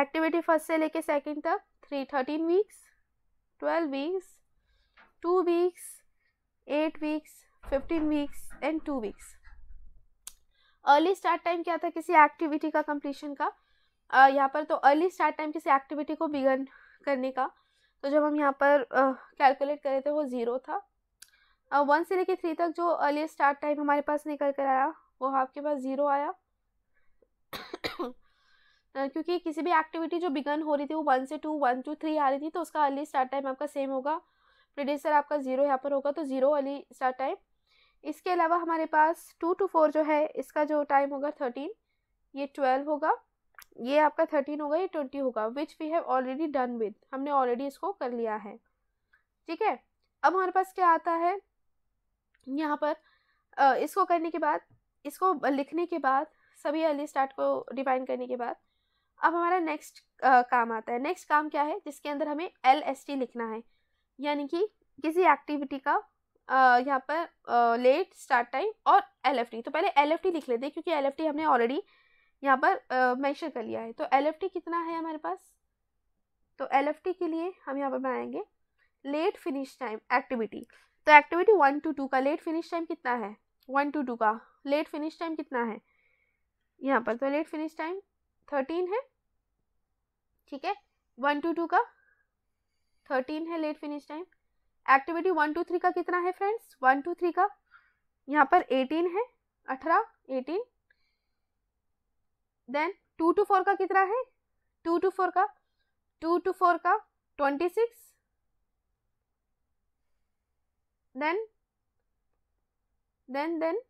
एक्टिविटी फर्स्ट से लेके सेकंड तक three thirteen weeks twelve weeks two weeks eight weeks fifteen weeks and two weeks early start time क्या था किसी एक्टिविटी का कंप्लीशन का uh, यहाँ पर तो अर्ली स्टार्ट टाइम किसी एक्टिविटी को बिगन करने का तो जब हम यहाँ पर कैलकुलेट uh, करे थे वो ज़ीरो था वन uh, से लेके थ्री तक जो अर्ली स्टार्ट टाइम हमारे पास निकल कर आया वो आपके पास ज़ीरो आया क्योंकि किसी भी एक्टिविटी जो बिगन हो रही थी वो वन से टू वन टू थ्री आ रही थी तो उसका अर्ली स्टार्ट टाइम आपका सेम होगा प्रोड्यूसर आपका ज़ीरो यहाँ पर होगा तो ज़ीरो वाली स्टार्ट टाइम इसके अलावा हमारे पास टू टू फोर जो है इसका जो टाइम होगा थर्टीन ये ट्वेल्व होगा ये आपका थर्टीन होगा ये ट्वेंटी होगा which we have already done with हमने ऑलरेडी इसको कर लिया है ठीक है अब हमारे पास क्या आता है यहाँ पर इसको करने के बाद इसको लिखने के बाद सभी अली स्टार्ट को डिफाइन करने के बाद अब हमारा नेक्स्ट काम आता है नेक्स्ट काम क्या है जिसके अंदर हमें एल एस टी लिखना है यानी कि किसी एक्टिविटी का यहाँ पर लेट स्टार्ट टाइम और एल तो पहले एल लिख लेते हैं क्योंकि एल हमने ऑलरेडी यहाँ पर मेंशन कर लिया है तो एल कितना है हमारे पास तो एल के लिए हम यहाँ पर बनाएंगे लेट फिनिश टाइम एक्टिविटी तो एक्टिविटी वन टू टू का लेट फिनिश टाइम कितना है वन टू टू का लेट फिनिश टाइम कितना है यहाँ पर तो लेट फिनिश टाइम थर्टीन है ठीक है वन टू टू का थर्टीन है late finish time activity one two three का कितना है फ्रेंड्स वन टू थ्री का यहाँ पर एटीन है अठारह eighteen then two two four का कितना है टू टू फोर का टू टू फोर का twenty six then then then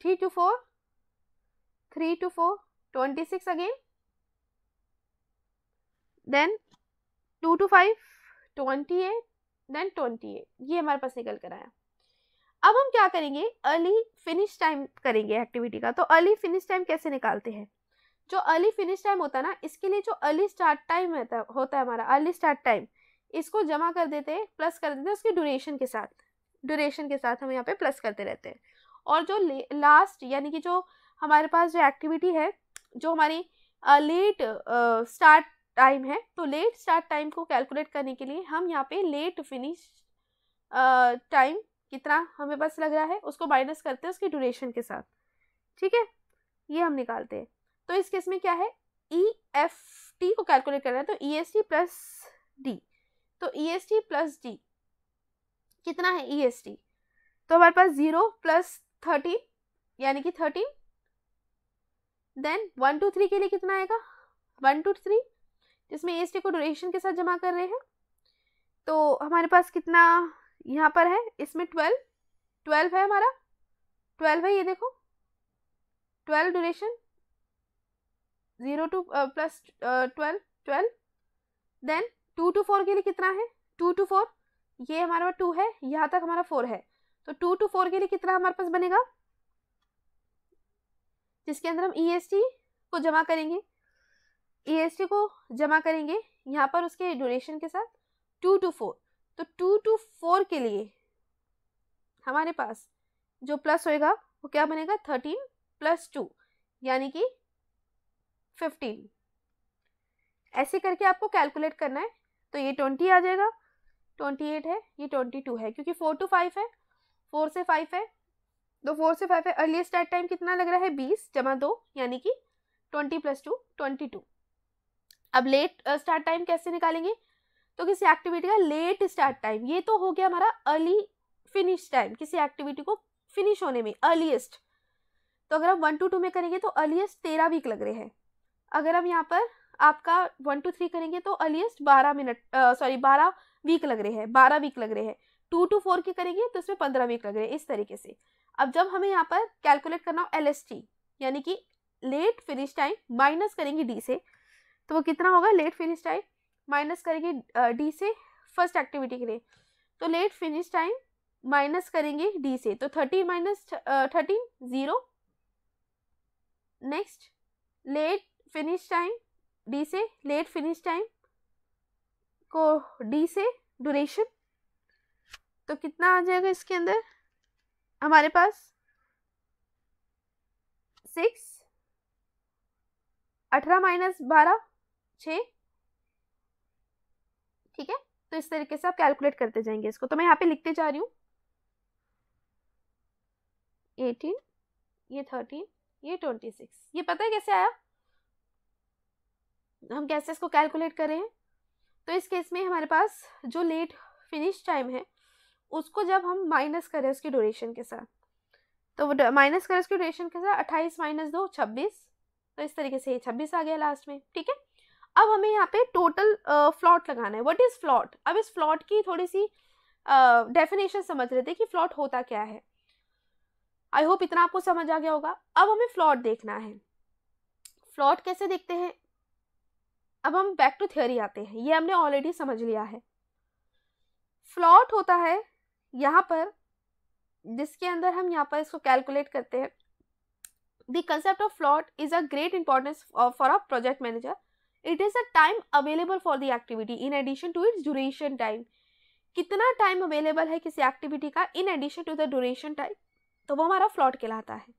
three to four three to four twenty six again then two two five twenty eight then twenty eight ये हमारे पास निकल कर आया अब हम क्या करेंगे अर्ली फिनिश टाइम करेंगे एक्टिविटी का तो अर्ली फिनिश टाइम कैसे निकालते हैं जो अर्ली फिनिश टाइम होता है ना इसके लिए जो अर्ली स्टार्ट टाइम होता है हमारा अर्ली स्टार्ट टाइम इसको जमा कर देते हैं प्लस कर देते हैं उसके ड्यूरेशन के साथ ड्यूरेशन के साथ हम यहाँ पे प्लस करते रहते हैं और जो लास्ट यानी कि जो हमारे पास जो एक्टिविटी है जो हमारी लेट स्टार्ट टाइम है तो लेट स्टार्ट टाइम को कैलकुलेट करने के लिए हम यहाँ पे लेट फिनिश टाइम कितना हमें बस लग रहा है उसको माइनस करते हैं उसकी ड्यूरेशन के साथ ठीक है ये हम निकालते हैं तो इस केस में क्या है ई एफ टी को कैलकुलेट करना है तो E S T plus D तो E S T plus D कितना है ई एस टी तो हमारे पास ज़ीरो प्लस थर्टीन यानी कि thirteen then one two three के लिए कितना आएगा वन टू थ्री जिसमें एस टी को ड्यूरेशन के साथ जमा कर रहे हैं तो हमारे पास कितना यहाँ पर है इसमें ट्वेल्व ट्वेल्व है हमारा ट्वेल्व है ये देखो twelve duration zero two plus twelve twelve then two two four के लिए कितना है टू टू फोर ये हमारे पास टू है यहाँ तक हमारा फोर है तो टू टू फोर के लिए कितना हमारे पास बनेगा जिसके अंदर हम ई e को जमा करेंगे ईएसटी e को जमा करेंगे यहाँ पर उसके डोनेशन के साथ टू टू फोर तो टू टू फोर के लिए हमारे पास जो प्लस होएगा वो क्या बनेगा थर्टीन प्लस टू यानी कि फिफ्टीन ऐसे करके आपको कैलकुलेट करना है तो ये ट्वेंटी आ जाएगा ट्वेंटी एट है ये ट्वेंटी टू है क्योंकि फोर टू फाइव है फोर से फाइव है तो फोर से फाइव है अर्लीस्ट स्टार्ट टाइम कितना लग रहा है बीस जमा दो यानी कि twenty plus two twenty two अब लेट स्टार्ट टाइम कैसे निकालेंगे तो किसी एक्टिविटी का लेट स्टार्ट टाइम ये तो हो गया हमारा अर्ली फिनिश टाइम किसी एक्टिविटी को फिनिश होने में अर्लीस्ट तो अगर हम वन टू टू में करेंगे तो अर्लीस्ट तेरह वीक लग रहे हैं अगर हम यहाँ पर आपका वन टू थ्री करेंगे तो अर्लीस्ट बारह मिनट सॉरी बारह वीक लग रहे हैं बारह वीक लग रहे हैं टू टू फोर के करेंगे तो इसमें पंद्रह वीक लग रहे हैं इस तरीके से अब जब हमें यहाँ पर कैलकुलेट करना हो एल यानी कि लेट फिनिश टाइम माइनस करेंगे डी से तो वो कितना होगा लेट फिनिश टाइम माइनस करेंगे डी से फर्स्ट एक्टिविटी के लिए तो लेट फिनिश टाइम माइनस करेंगे डी से तो thirty minus thirteen zero next late finish time D से लेट फिनिश टाइम को डी से ड्यूरेशन तो कितना आ जाएगा इसके अंदर हमारे पास सिक्स अठारह माइनस बारह छः ठीक है तो इस तरीके से आप कैलकुलेट करते जाएंगे इसको तो मैं यहाँ पे लिखते जा रही हूँ एटीन ये थर्टीन ये ट्वेंटी सिक्स ये पता है कैसे आया हम कैसे इसको कैलकुलेट करें तो इस केस में हमारे पास जो लेट फिनिश टाइम है उसको जब हम माइनस करें उसकी ड्यूरेशन के साथ तो माइनस करें उसकी ड्यूरेशन के साथ अट्ठाईस माइनस दो छब्बीस तो इस तरीके से ये छब्बीस आ गया लास्ट में ठीक है अब हमें यहाँ पे टोटल फ्लॉट uh, लगाना है व्हाट इज़ फ्लॉट अब इस फ्लॉट की थोड़ी सी डेफिनेशन uh, समझ रहे थे कि फ्लॉट होता क्या है आई होप इतना आपको समझ आ गया होगा अब हमें फ्लॉट देखना है फ्लॉट कैसे देखते हैं अब हम बैक टू थियोरी आते हैं ये हमने ऑलरेडी समझ लिया है फ्लॉट होता है यहाँ पर जिसके अंदर हम यहाँ पर इसको कैलकुलेट करते हैं the concept of float is a great importance for a project manager it is a time available for the activity in addition to its duration time कितना टाइम अवेलेबल है किसी एक्टिविटी का in addition to the duration time तो वो हमारा फ्लॉट कहलाता है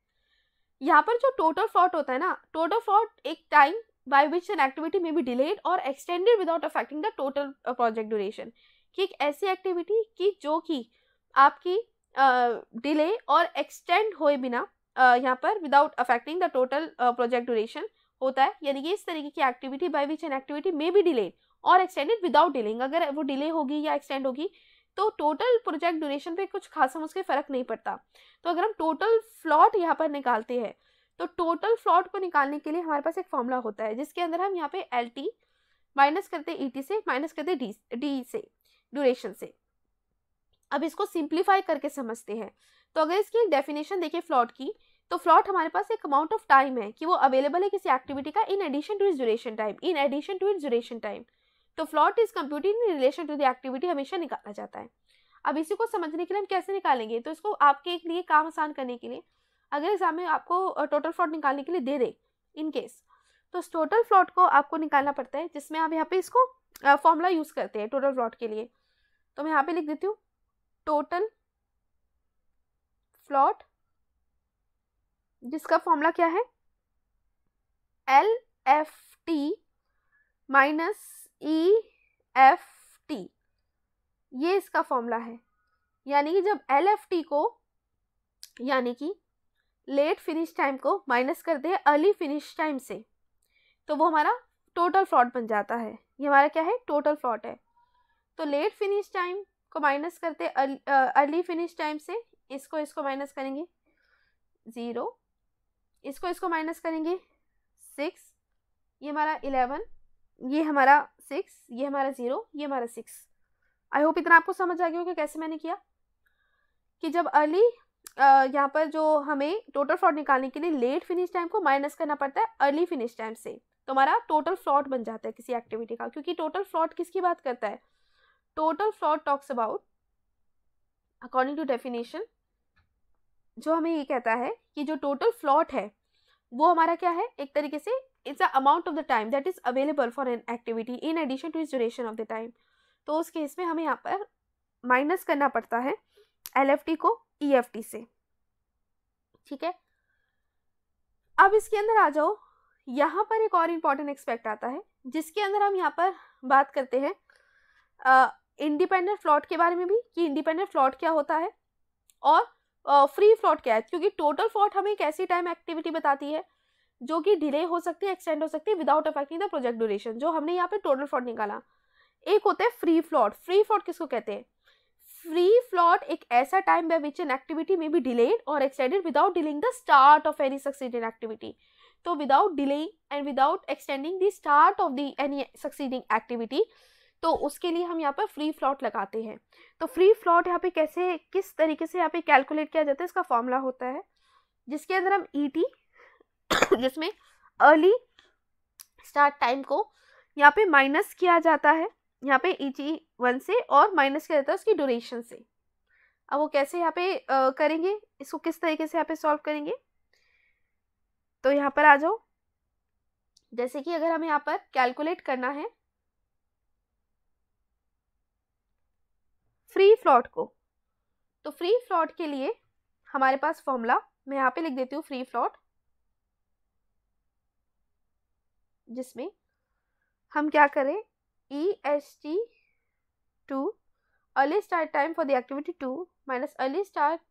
यहाँ पर जो टोटल फ्लॉट होता है ना टोटल फ्लॉट एक time by which an activity may be delayed और extended without affecting the total project duration कि एक ऐसी एक्टिविटी कि जो कि आपकी डिले uh, और एक्सटेंड होए बिना uh, यहाँ पर without affecting the total project duration होता है यानी कि इस तरीके की activity by which an activity may be delayed और एक्सटेंडेड विदाउट डिलेइंग अगर वो डिले होगी या एक्सटेंड होगी तो टोटल प्रोजेक्ट ड्यूरेशन पे कुछ खास हम उसके फ़र्क नहीं पड़ता तो अगर हम टोटल फ्लॉट यहाँ पर निकालते हैं तो टोटल फ्लॉट को निकालने के लिए हमारे पास एक फॉर्मूला होता है जिसके अंदर हम यहाँ पे एल टी माइनस करते ई e टी से माइनस करते डी डी से ड्यूरेशन से अब इसको सिंप्लीफाई करके समझते हैं तो अगर इसकी डेफिनेशन देखिए फ्लॉट की तो फ्लॉट हमारे पास एक अमाउंट ऑफ टाइम है कि वो अवेलेबल है किसी एक्टिविटी का in addition to is duration time in addition to is duration time तो float is computed in relation to the activity हमेशा निकाला जाता है अब इसी को समझने के लिए हम कैसे निकालेंगे तो इसको आपके एक लिए काम आसान करने के लिए अगर एग्जाम में आपको टोटल फ्लॉट निकालने के लिए दे दे इन केस तो टोटल फ्लॉट को आपको निकालना पड़ता है जिसमें आप यहाँ पे इसको फॉर्मूला यूज़ करते हैं टोटल फ्लॉट के लिए तो मैं यहाँ पे लिख देती हूँ टोटल फ्लॉट जिसका फॉर्मूला क्या है L F T minus E F T ये इसका फॉर्मूला है यानी कि जब एल एफ टी को यानी कि लेट फिनिश टाइम को माइनस करते हैं अर्ली फिनिश टाइम से तो वो हमारा टोटल फ्लॉट बन जाता है ये हमारा क्या है टोटल फ्लॉट है तो लेट फिनिश टाइम को माइनस करते अर्ली फिनिश टाइम से इसको इसको माइनस करेंगे ज़ीरो इसको इसको माइनस करेंगे सिक्स ये हमारा इलेवन ये हमारा सिक्स ये हमारा ज़ीरो ये हमारा सिक्स आई होप इतना आपको समझ आ गया कि कैसे मैंने किया कि जब अर्ली यहाँ पर जो हमें टोटल फ्रॉड निकालने के लिए लेट फिनिश टाइम को माइनस करना पड़ता है अर्ली फिनिश टाइम से तो हमारा टोटल फ्रॉड बन जाता है किसी एक्टिविटी का क्योंकि टोटल फ्रॉड किसकी बात करता है total float talks about according to definition जो हमें ये कहता है कि जो टोटल फ्लॉट है वो हमारा क्या है एक तरीके से it's a amount of the time that is available for an activity in addition to is duration of the time तो उस केस में हमें यहाँ पर माइनस करना पड़ता है एल को ई e से ठीक है अब इसके अंदर आ जाओ यहाँ पर एक और इम्पॉर्टेंट एक्सपेक्ट आता है जिसके अंदर हम यहाँ पर बात करते हैं इंडिपेंडेंट फ्लॉट के बारे में भी कि इंडिपेंडेंट फ्लॉट क्या होता है और फ्री फ्लॉट क्या है क्योंकि टोटल फ्लॉट हमें एक ऐसी टाइम एक्टिविटी बताती है जो कि डिले हो सकती है एक्सटेंड हो सकती है without affecting the project duration जो हमने यहाँ पे टोटल फ्लॉट निकाला एक होता है फ्री फ्लॉट फ्री फ्लॉट किसको कहते हैं फ्री फ्लॉट एक ऐसा time by which an activity may be delayed और extended without delaying the start of any succeeding activity तो without delaying and without extending the start of the any succeeding activity तो उसके लिए हम यहाँ पर फ्री फ्लॉट लगाते हैं तो फ्री फ्लॉट यहाँ पे कैसे किस तरीके से यहाँ पे कैलकुलेट किया जाता है इसका फॉर्मूला होता है जिसके अंदर हम ई e टी जिसमें अर्ली स्टार्ट टाइम को यहाँ पे माइनस किया जाता है यहाँ पे ई टी वन से और माइनस किया जाता है उसकी ड्यूरेशन से अब वो कैसे यहाँ पे आ, करेंगे इसको किस तरीके से यहाँ पे सॉल्व करेंगे तो यहाँ पर आ जाओ जैसे कि अगर हमें यहाँ पर कैलकुलेट करना है फ्री फ्लॉट को तो फ्री फ्लॉट के लिए हमारे पास फॉर्मूला मैं यहाँ पे लिख देती हूँ फ्री फ्लॉट जिसमें हम क्या करें E S T two early start time for the activity two minus early start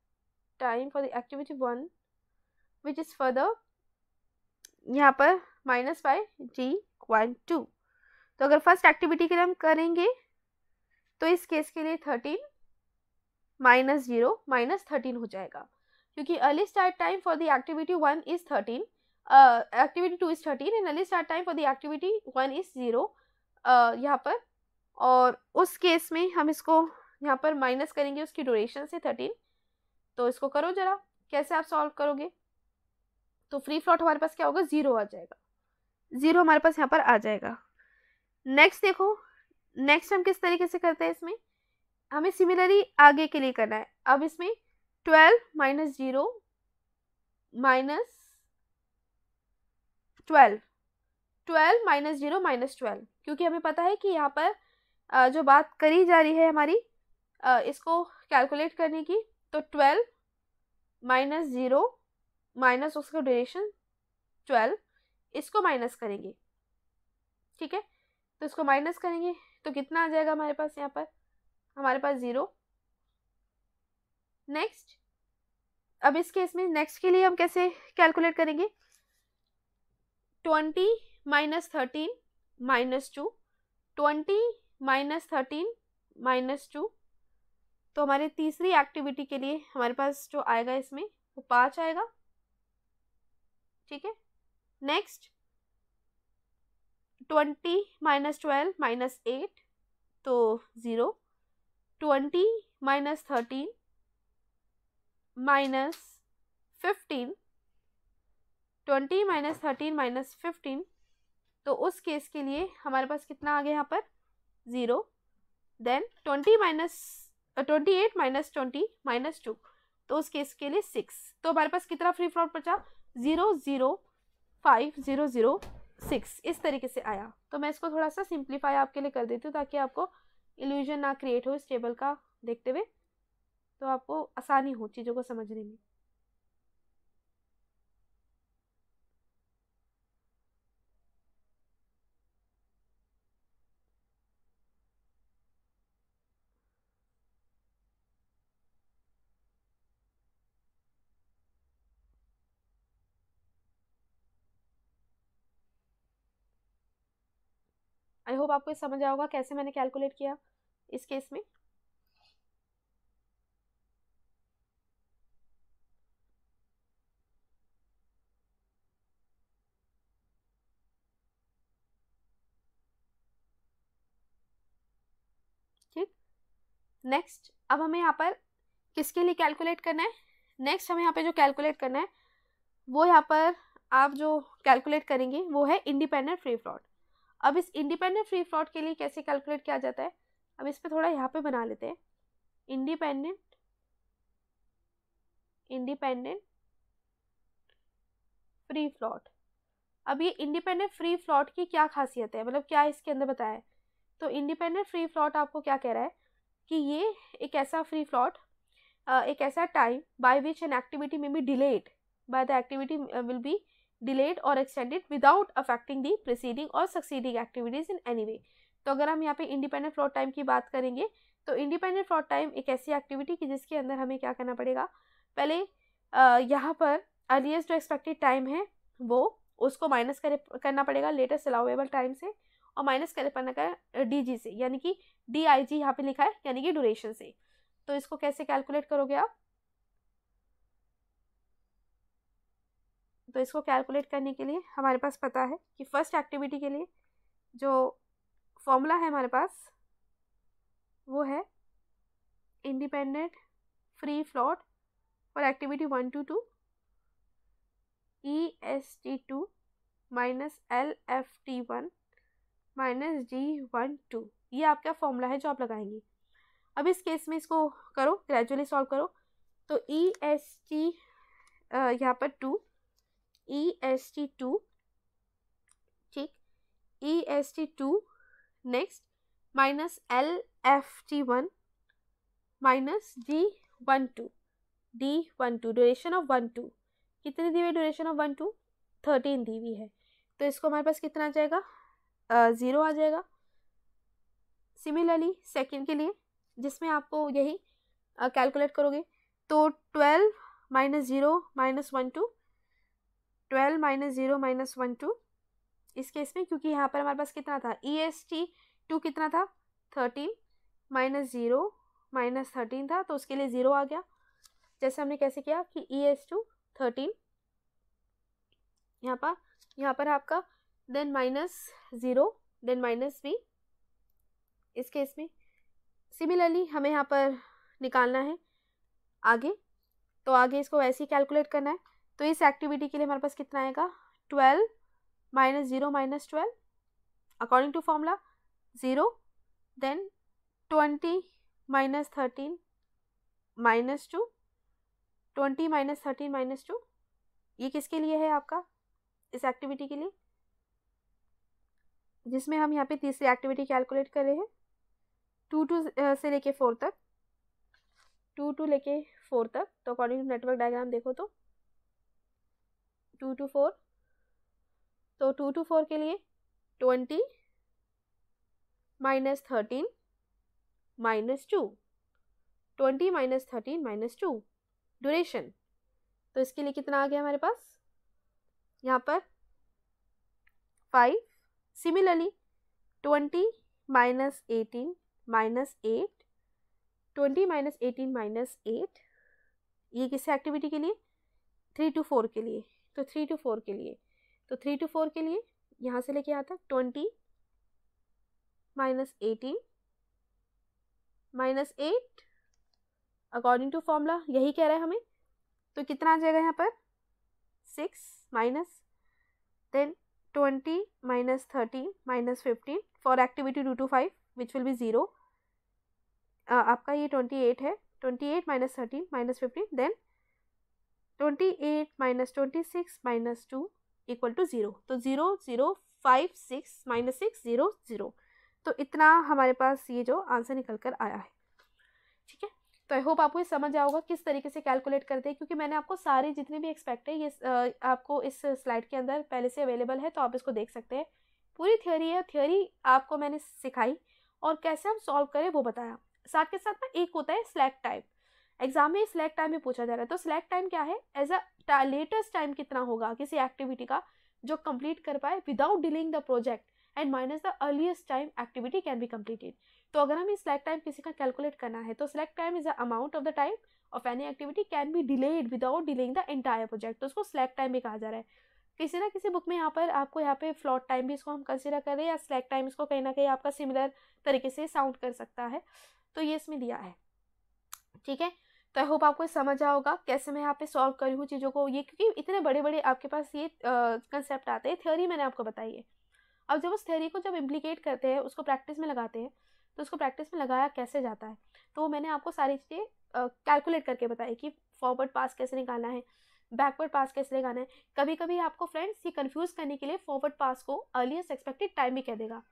time for the activity one which is further यहाँ पर minus by G one two तो अगर फर्स्ट एक्टिविटी के लिए हम करेंगे तो इस केस के लिए thirteen minus zero minus thirteen हो जाएगा क्योंकि early start time for the activity one is thirteen activity two is thirteen and early start time for the activity one is zero यहाँ पर और उस केस में हम इसको यहाँ पर माइनस करेंगे उसकी ड्यूरेशन से थर्टीन तो इसको करो जरा कैसे आप सॉल्व करोगे तो फ्री फ्लॉट हमारे पास क्या होगा ज़ीरो आ जाएगा ज़ीरो हमारे पास यहाँ पर आ जाएगा नेक्स्ट देखो नेक्स्ट हम किस तरीके से करते हैं इसमें हमें सिमिलरली आगे के लिए करना है अब इसमें twelve minus zero minus twelve twelve minus zero minus twelve क्योंकि हमें पता है कि यहाँ पर जो बात करी जा रही है हमारी इसको कैलकुलेट करने की तो ट्वेल्व माइनस ज़ीरो माइनस उसका ड्यूरेशन ट्वेल्व इसको माइनस करेंगे ठीक है तो इसको माइनस करेंगे तो कितना आ जाएगा हमारे पास यहाँ पर हमारे पास ज़ीरो नेक्स्ट अब इस केस में नेक्स्ट के लिए हम कैसे कैलकुलेट करेंगे twenty minus thirteen minus two twenty minus thirteen minus two तो हमारे तीसरी एक्टिविटी के लिए हमारे पास जो आएगा इसमें वो पाँच आएगा ठीक है next twenty minus twelve minus eight तो zero twenty minus thirteen minus fifteen twenty minus thirteen minus fifteen तो उस केस के लिए हमारे पास कितना आ गया यहाँ पर zero then twenty minus twenty eight minus twenty minus two तो उस केस के लिए सिक्स तो हमारे पास कितना फ्री फ्रॉड बचा zero zero five zero zero six इस तरीके से आया तो मैं इसको थोड़ा सा सिंप्लीफाई आपके लिए कर देती हूँ ताकि आपको इल्यूजन ना क्रिएट हो इस टेबल का देखते हुए तो आपको आसानी हो चीज़ों को समझने में आई होप आपको समझ आया होगा कैसे मैंने कैलकुलेट किया इस केस में ठीक नेक्स्ट अब हमें यहाँ पर किसके लिए कैलकुलेट करना है नेक्स्ट हमें यहाँ पे जो कैलकुलेट करना है वो यहाँ पर आप जो कैलकुलेट करेंगे वो है इंडिपेंडेंट फ्री फ्रॉड अब इस इंडिपेंडेंट फ्री फ्रॉड के लिए कैसे कैलकुलेट किया जाता है अब इस पर थोड़ा यहाँ पे बना लेते हैं इंडिपेंडेंट इंडिपेंडेंट फ्री फ्रॉड अब ये इंडिपेंडेंट फ्री फ्रॉड की क्या खासियत है मतलब क्या इसके अंदर बताया है तो इंडिपेंडेंट फ्री फ्रॉड आपको क्या कह रहा है कि ये एक ऐसा फ्री फ्रॉड एक ऐसा time by which an activity may be delayed by the activity will be delayed और extended without affecting the preceding और succeeding activities in any way तो अगर हम यहाँ पे इंडिपेंडेंट फ्लॉट टाइम की बात करेंगे तो इंडिपेंडेंट फ्लॉट टाइम एक ऐसी एक्टिविटी की जिसके अंदर हमें क्या करना पड़ेगा पहले यहाँ पर अर्लीस्ट जो एक्सपेक्टेड टाइम है वो उसको माइनस करे करना पड़ेगा लेटेस्ट अलाउेबल टाइम से और माइनस करे पाना का डी जी से यानी कि डी आई जी यहाँ पे लिखा है यानी कि ड्यूरेशन से तो इसको कैसे कैलकुलेट करोगे आप तो इसको कैलकुलेट करने के लिए हमारे पास पता है कि फर्स्ट एक्टिविटी के लिए जो फॉर्मूला है हमारे पास वो है independent free float for activity one two two E S T two minus L F T one minus G one two ये आपका फॉर्मूला है जो आप लगाएंगे अब इस केस में इसको करो ग्रेजुअली सॉल्व करो तो ई एस टी यहाँ पर two E S T two ठीक E S T two next minus L F T one minus D one two D one two duration of one two कितनी दी हुई duration of one two thirteen दी हुई है तो इसको हमारे पास कितना आ जाएगा ज़ीरो आ जाएगा सिमिलरली सेकेंड के लिए जिसमें आपको यही कैलकुलेट करोगे तो twelve minus zero minus one two twelve minus zero minus one two इस केस में क्योंकि यहाँ पर हमारे पास कितना था ई एस टी टू कितना था thirteen minus zero minus thirteen था तो उसके लिए ज़ीरो आ गया जैसे हमने कैसे किया कि ई एस टू थर्टीन यहाँ पर यहाँ पर आपका then minus zero then minus B इस केस में सिमिलरली हमें यहाँ पर निकालना है आगे तो आगे इसको वैसे ही कैलकुलेट करना है तो इस एक्टिविटी के लिए हमारे पास कितना आएगा twelve minus zero minus twelve according to formula zero then twenty minus thirteen minus two twenty minus thirteen minus two ये किसके लिए है आपका इस एक्टिविटी के लिए जिसमें हम यहाँ पे तीसरी एक्टिविटी कैलकुलेट कर रहे हैं टू टू से लेके फोर तक टू टू लेके फोर तक तो अकॉर्डिंग टू नेटवर्क डायग्राम देखो तो टू टू फोर तो टू टू फोर के लिए twenty minus thirteen minus two twenty minus thirteen minus two duration तो इसके लिए कितना आ गया हमारे पास यहाँ पर five similarly twenty minus eighteen minus eight twenty minus eighteen minus eight ये किस एक्टिविटी के लिए थ्री टू फोर के लिए तो थ्री टू फोर के लिए तो थ्री टू फोर के लिए यहाँ से लेके आता है twenty minus eighteen minus eight according to formula यही कह रहा है हमें तो कितना आ जाएगा यहाँ पर six minus then twenty minus thirteen minus fifteen for activity two two five which will be zero आपका ये ट्वेंटी एट है twenty eight minus thirteen minus fifteen then twenty eight minus twenty six minus two equal to zero तो zero zero five six minus six zero zero तो इतना हमारे पास ये जो आंसर निकल कर आया है ठीक है तो आई होप आपको ये समझ आओगा किस तरीके से कैलकुलेट करते हैं क्योंकि मैंने आपको सारे जितने भी एक्सपेक्ट है ये आपको इस स्लाइड के अंदर पहले से अवेलेबल है तो आप इसको देख सकते हैं पूरी थ्योरी है थ्योरी आपको मैंने सिखाई और कैसे हम सॉल्व करें वो बताया साथ के साथ ना एक होता है स्लैक टाइप एग्जाम में स्लैक टाइम में पूछा जा रहा है तो स्लैक टाइम क्या है एज अ लेटेस्ट टाइम कितना होगा किसी एक्टिविटी का जो कंप्लीट कर पाए without delaying the project end minus the earliest time activity can be completed तो अगर हमें स्लैक टाइम किसी का कैलकुलेट करना है तो slack time is the amount of the time of any activity can be delayed without delaying the entire project तो उसको स्लैक टाइम भी कहा जा रहा है किसी ना किसी बुक में यहाँ पर आपको यहाँ पे फ्लॉट टाइम भी इसको हम कंसिडर कर रहे हैं या स्लैक टाइम इसको कहीं ना कहीं आपका सिमिलर तरीके से साउंड कर सकता है तो ये इसमें दिया है ठीक है तो आई होप आपको समझ आया होगा कैसे मैं यहाँ पे सॉल्व रही हूँ चीज़ों को ये क्योंकि इतने बड़े बड़े आपके पास ये कंसेप्ट आते हैं थ्योरी मैंने आपको बताई है अब जब उस थ्योरी को जब इम्प्लीकेट करते हैं उसको प्रैक्टिस में लगाते हैं तो उसको प्रैक्टिस में लगाया कैसे जाता है तो मैंने आपको सारी चीज़ें कैलकुलेट करके बताई कि फॉरवर्ड पास कैसे निकालना है बैकवर्ड पास कैसे लगाना है कभी कभी आपको फ्रेंड्स ये कन्फ्यूज़ करने के लिए फॉरवर्ड पास को अर्लीस्ट एक्सपेक्टेड टाइम भी कह देगा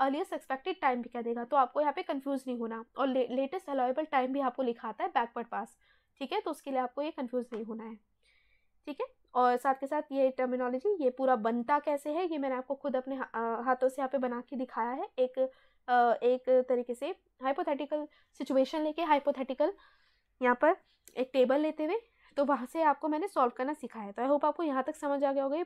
अर्लीस्ट एक्सपेक्टेड टाइम भी कह देगा तो आपको यहाँ पे कन्फ्यूज़ नहीं होना और लेटेस्ट अलाउेबल टाइम भी आपको लिखाता है बैकवर्ड पास ठीक है तो उसके लिए आपको ये कन्फ्यूज़ नहीं होना है ठीक है और साथ के साथ ये टर्मिनोलॉजी ये पूरा बनता कैसे है ये मैंने आपको खुद अपने हा, हाथों से यहाँ पे बना के दिखाया है एक एक तरीके से हाइपोथेटिकल सिचुएशन लेके हाइपोथेटिकल यहाँ पर एक टेबल लेते हुए तो वहाँ से आपको मैंने सॉल्व करना सिखाया तो आई होप आपको यहाँ तक समझ आ गया होगा